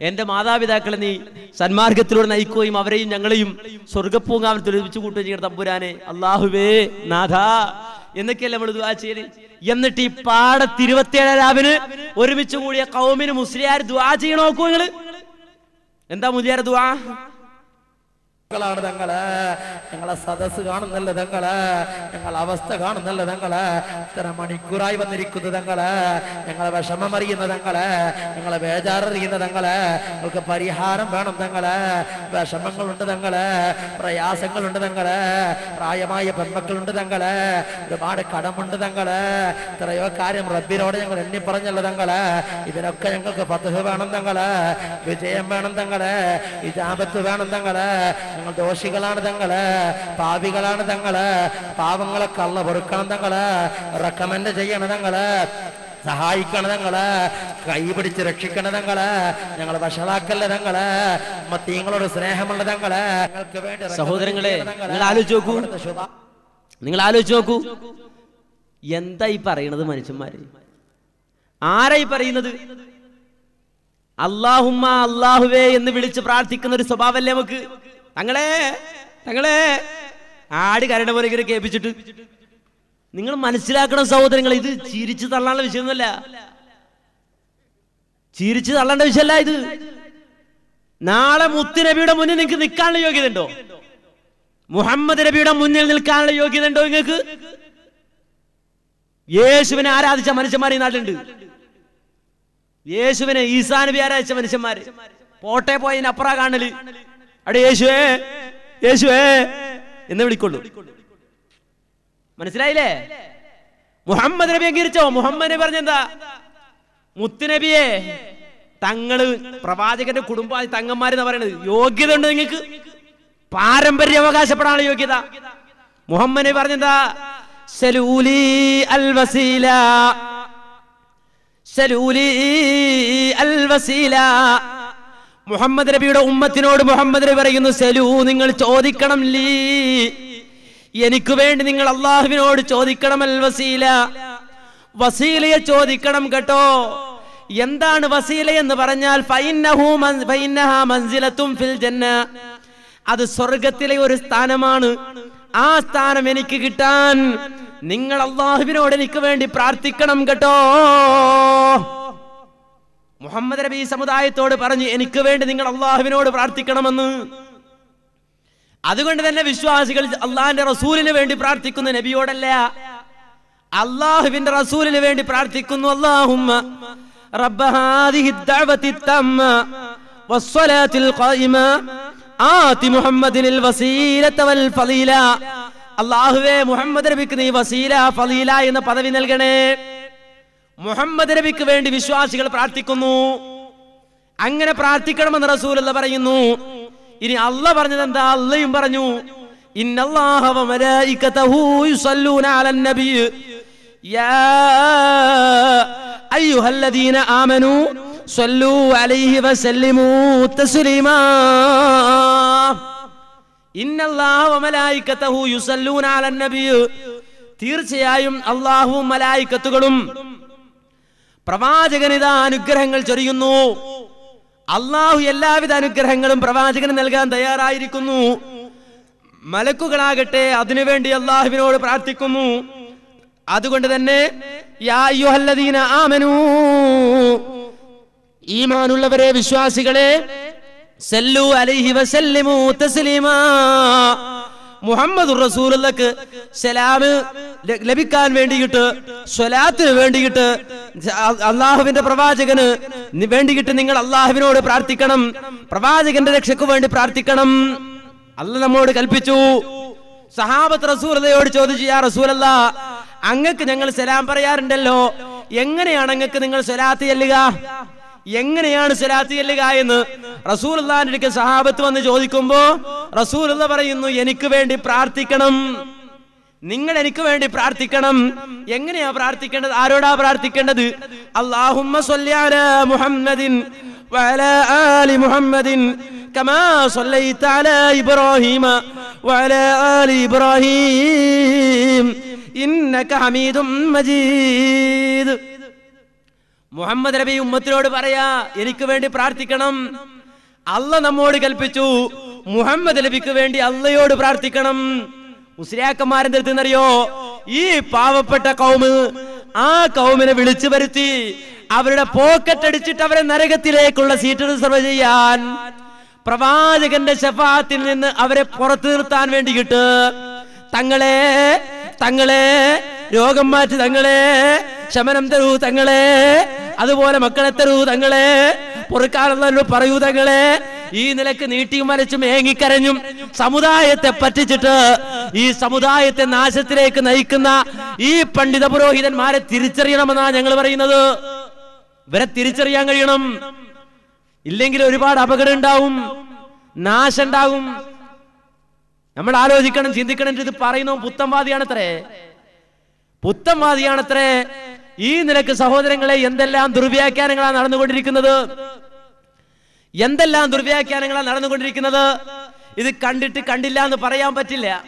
എൻ്റെ മാതാപിതാക്കളെ നീ സന്മാർഗത്തിലൂടെ നയിക്കുകയും അവരെയും ഞങ്ങളെയും സ്വർഗപ്പൂങ്കാവനത്തിൽ ഒരുമിച്ച് കൂട്ടുകയും ചെയ്യണം തമ്പുരാനെ അള്ളാഹുബേ നാഥ എന്നൊക്കെയല്ലേ നമ്മൾ ദുവാ ചെയ്യല് എന്നിട്ട് ഈ പാട ഇരുപത്തിയേഴ് രാവിന് ഒരുമിച്ച് കൂടിയ കൗമിന് മുസ്ലിയാർ ദുവാ ചെയ്യണോക്കൂ നിങ്ങള് എന്താ മുതിയാർ ദുവാ ാണ് തങ്ങള് ഞങ്ങളെ സദസ് കാണുന്നല്ല തങ്ങള് ഞങ്ങളെ അവസ്ഥ കാണുന്നല്ല തങ്ങള് ഇത്ര മണിക്കൂറായി വന്നിരിക്കുന്ന തങ്ങള് ഞങ്ങളെ വിഷമം അറിയുന്ന തങ്ങള് ഞങ്ങളെ ബേജാററിയുന്ന തങ്ങള് ഞങ്ങൾക്ക് പരിഹാരം വേണം തങ്ങള് വിഷമങ്ങളുണ്ട് തങ്ങള് പ്രയാസങ്ങളുണ്ട് തങ്ങള് പ്രായമായ പെൺമക്കളുണ്ട് തങ്ങള് ഒരുപാട് കടമുണ്ട് തങ്ങള് ഇത്രയോ കാര്യം റബ്ബിനോട് ഞങ്ങൾ എണ്ണി പറഞ്ഞല്ല തങ്ങള് ഇതിനൊക്കെ ഞങ്ങൾക്ക് പദ്ധതി വേണം തങ്ങള് വിജയം വേണം തങ്ങള് വിജാപത്ത് വേണം തങ്ങള് ഞങ്ങൾ ദോഷികളാണ് തങ്ങള് പാപികളാണ് തങ്ങള് പാവങ്ങളെ കള്ള പൊറുക്കണം തങ്ങള് റെക്കമെൻഡ് ചെയ്യണം തങ്ങള് സഹായിക്കണം തങ്ങള് കൈ പിടിച്ച് രക്ഷിക്കണം തങ്ങള് ഞങ്ങൾ വഷളാക്കല്ല തങ്ങള് മത്തീങ്ങളോട് സ്നേഹമുള്ള തങ്ങള് സഹോദരങ്ങളെ നിങ്ങൾ ആലോചിച്ച് നോക്കൂ നിങ്ങൾ നോക്കൂ പറയണത് മനുഷ്യന്മാര് ആരായി പറയുന്നത് അള്ളാഹുമ്മ അള്ളാഹുവേ എന്ന് വിളിച്ച് പ്രാർത്ഥിക്കുന്ന ഒരു സ്വഭാവമല്ലേ നമുക്ക് തങ്ങളെ തങ്ങളെ ആട് കരട പോലെ ഇങ്ങനെ കേൾപ്പിച്ചിട്ട് നിങ്ങൾ മനസ്സിലാക്കണം സഹോദരങ്ങൾ ഇത് ചിരിച്ചു തള്ളാനുള്ള വിഷയമൊന്നുമല്ല ചിരിച്ചു തള്ളേണ്ട വിഷയമല്ല ഇത് നാളെ മുത്തുനബിയുടെ നബിയുടെ മുന്നിൽ നിങ്ങൾക്ക് നിൽക്കാനുള്ള യോഗ്യത ഉണ്ടോ മുഹമ്മദ് നബിയുടെ മുന്നിൽ നിൽക്കാനുള്ള യോഗ്യത ഉണ്ടോ നിങ്ങൾക്ക് യേശുവിനെ ആരാധിച്ച മനുഷ്യന്മാർ ഈ നാട്ടിലുണ്ട് യേശുവിനെ ഈസാ ആരാധിച്ച മനുഷ്യന്മാര് പോട്ടെ പോയതിനപ്പുറ കാണല് അടേ യേശുവേ യേശുവേ എന്ന് വിളിക്കൊള്ളു മനസ്സിലായില്ലേ മുഹമ്മദ് നബി അംഗീകരിച്ചോ മുഹമ്മദ് നബി പറഞ്ഞെന്താ മുത്തുനബിയെ തങ്ങള് പ്രവാചകന്റെ കുടുംബ തങ്ങന്മാരെന്ന് പറയുന്നത് യോഗ്യത ഉണ്ട് നിങ്ങൾക്ക് പാരമ്പര്യം അവകാശപ്പെടാനുള്ള യോഗ്യത മുഹമ്മദ് നബി പറഞ്ഞെന്താ സലൂലി അൽ സലൂലി അൽ മുഹമ്മദ് നബിയുടെ ഉമ്മത്തിനോട് മുഹമ്മദ് നബി പറയുന്നു സലൂ നിങ്ങൾ ചോദിക്കണം ലീ എനിക്ക് വേണ്ടി നിങ്ങൾ അള്ളാഹുവിനോട് ചോദിക്കണം അൽ വസീല വസീലയെ ചോദിക്കണം കേട്ടോ എന്താണ് വസീല എന്ന് പറഞ്ഞാൽ ഫിൽ ജന്ന അത് സ്വർഗത്തിലെ ഒരു സ്ഥാനമാണ് ആ സ്ഥാനം എനിക്ക് കിട്ടാൻ നിങ്ങൾ അള്ളാഹുവിനോട് എനിക്ക് വേണ്ടി പ്രാർത്ഥിക്കണം കേട്ടോ മുഹമ്മദ് നബി സമുദായത്തോട് പറഞ്ഞു എനിക്ക് വേണ്ടി നിങ്ങൾ അള്ളാഹുവിനോട് പ്രാർത്ഥിക്കണമെന്ന് അതുകൊണ്ട് തന്നെ വിശ്വാസികൾ അള്ളാഹിന്റെ റസൂലിന് വേണ്ടി പ്രാർത്ഥിക്കുന്ന നബിയോടല്ല അള്ളാഹുവിന്റെ റസൂലിന് വേണ്ടി പ്രാർത്ഥിക്കുന്നു അള്ളാഹുമ്മ റബ്ബ ഹാദിഹി ദഅവതി ഖായിമ ആതി മുഹമ്മദിനിൽ വസീലത വൽ ഫളീല അല്ലാഹുവേ മുഹമ്മദ് നബിക്ക് നീ വസീല ഫളീല എന്ന പദവി നൽകണേ മുഹമ്മദ് നബിക്ക് വേണ്ടി വിശ്വാസികൾ പ്രാർത്ഥിക്കുന്നു അങ്ങനെ പ്രാർത്ഥിക്കണമെന്ന് അല്ല പറയുന്നു ഇനി അല്ല പറഞ്ഞത് എന്താ അല്ലയും പറഞ്ഞു അലൈഹി വസല്ലിമു തസ്ലീമാ തീർച്ചയായും അള്ളാഹു മലായിക്കത്തുകളും പ്രവാചകനിതാ അനുഗ്രഹങ്ങൾ ചൊരിയുന്നു അള്ളാഹു എല്ലാവിധ അനുഗ്രഹങ്ങളും പ്രവാചകന് നൽകാൻ തയ്യാറായിരിക്കുന്നു മലക്കുകളാകട്ടെ അതിനുവേണ്ടി അള്ളാഹുവിനോട് പ്രാർത്ഥിക്കുന്നു അതുകൊണ്ട് തന്നെ ആമനൂ ഈമാനുള്ളവരെ വിശ്വാസികളെ സല്ലു അലൈഹി വസല്ലിമു തസ്ലീമാ മുഹമ്മദ് റസൂലക്ക് സലാമ് ലഭിക്കാൻ വേണ്ടിയിട്ട് സ്വലാത്തിന് വേണ്ടിയിട്ട് അള്ളാഹുവിന്റെ പ്രവാചകന് വേണ്ടിയിട്ട് നിങ്ങൾ അള്ളാഹുവിനോട് പ്രാർത്ഥിക്കണം പ്രവാചകന്റെ രക്ഷയ്ക്ക് വേണ്ടി പ്രാർത്ഥിക്കണം അല്ല നമ്മോട് കൽപ്പിച്ചു സഹാബത്ത് റസൂലയോട് ചോദിച്ചു യാ റസൂലല്ല അങ്ങക്ക് ഞങ്ങൾ സലാം പറയാറുണ്ടല്ലോ എങ്ങനെയാണ് അങ്ങക്ക് നിങ്ങൾ സ്വലാത്ത് ചെല്ലുക എങ്ങനെയാണ് സലാത്ത് ചെല്ലുക എന്ന് റസൂൽ അടുക്ക സഹാബത്ത് വന്ന് ചോദിക്കുമ്പോ റസൂൽ പറയുന്നു എനിക്ക് വേണ്ടി പ്രാർത്ഥിക്കണം നിങ്ങൾ എനിക്ക് വേണ്ടി പ്രാർത്ഥിക്കണം എങ്ങനെയാ പ്രാർത്ഥിക്കേണ്ടത് ആരോടാ പ്രാർത്ഥിക്കേണ്ടത് അള്ളാഹുമ്മ മുഹമ്മദിൻ وعلى آل മുഹമ്മദ് നബി ഉമ്മത്തിനോട് പറയാ എനിക്ക് വേണ്ടി പ്രാർത്ഥിക്കണം അല്ല നമ്മോട് കൽപ്പിച്ചു മുഹമ്മദ് നബിക്ക് വേണ്ടി അല്ലയോട് പ്രാർത്ഥിക്കണം മുസ്ലിയാക്കന്മാരെന്ത് എടുത്തെന്നറിയോ ഈ പാവപ്പെട്ട കൗമ് ആ കൗമിനെ വിളിച്ചു വരുത്തി അവരുടെ പോക്കറ്റ് അടിച്ചിട്ട് അവരെ നരകത്തിലേക്കുള്ള സീറ്റ് റിസർവ് ചെയ്യാൻ പ്രവാചകന്റെ ശഫാത്തിൽ നിന്ന് അവരെ പുറത്തു നിർത്താൻ വേണ്ടിയിട്ട് തങ്ങളെ തങ്ങളെ രോഗം മാറ്റി തങ്ങളെ ശമനം തരൂ തങ്ങളെ അതുപോലെ മക്കളെ തരൂ തങ്ങളെ പൊറുക്കാറുള്ള പറയൂ തങ്ങളെ ഈ നിലക്ക് നീട്ടിയും വരച്ചും ഏങ്ങിക്കരഞ്ഞും സമുദായത്തെ പറ്റിച്ചിട്ട് ഈ സമുദായത്തെ നാശത്തിലേക്ക് നയിക്കുന്ന ഈ പണ്ഡിത പുരോഹിതന്മാരെ തിരിച്ചറിയണമെന്നാണ് ഞങ്ങൾ പറയുന്നത് ഇവരെ തിരിച്ചറിയാൻ കഴിയണം ഇല്ലെങ്കിൽ ഒരുപാട് അപകടം ഉണ്ടാവും നാശം നമ്മൾ ആലോചിക്കണം ചിന്തിക്കണം ഇത് പറയുന്നു പുത്തംവാദിയാണത്രേ പുത്തമാതിയാണത്രേ ഈ നിലക്ക് സഹോദരങ്ങളെ എന്തെല്ലാം ദുർവ്യാഖ്യാനങ്ങളാണ് നടന്നുകൊണ്ടിരിക്കുന്നത് എന്തെല്ലാം ദുർവ്യാഖ്യാനങ്ങളാണ് നടന്നുകൊണ്ടിരിക്കുന്നത് ഇത് കണ്ടിട്ട് കണ്ടില്ല എന്ന് പറയാൻ പറ്റില്ല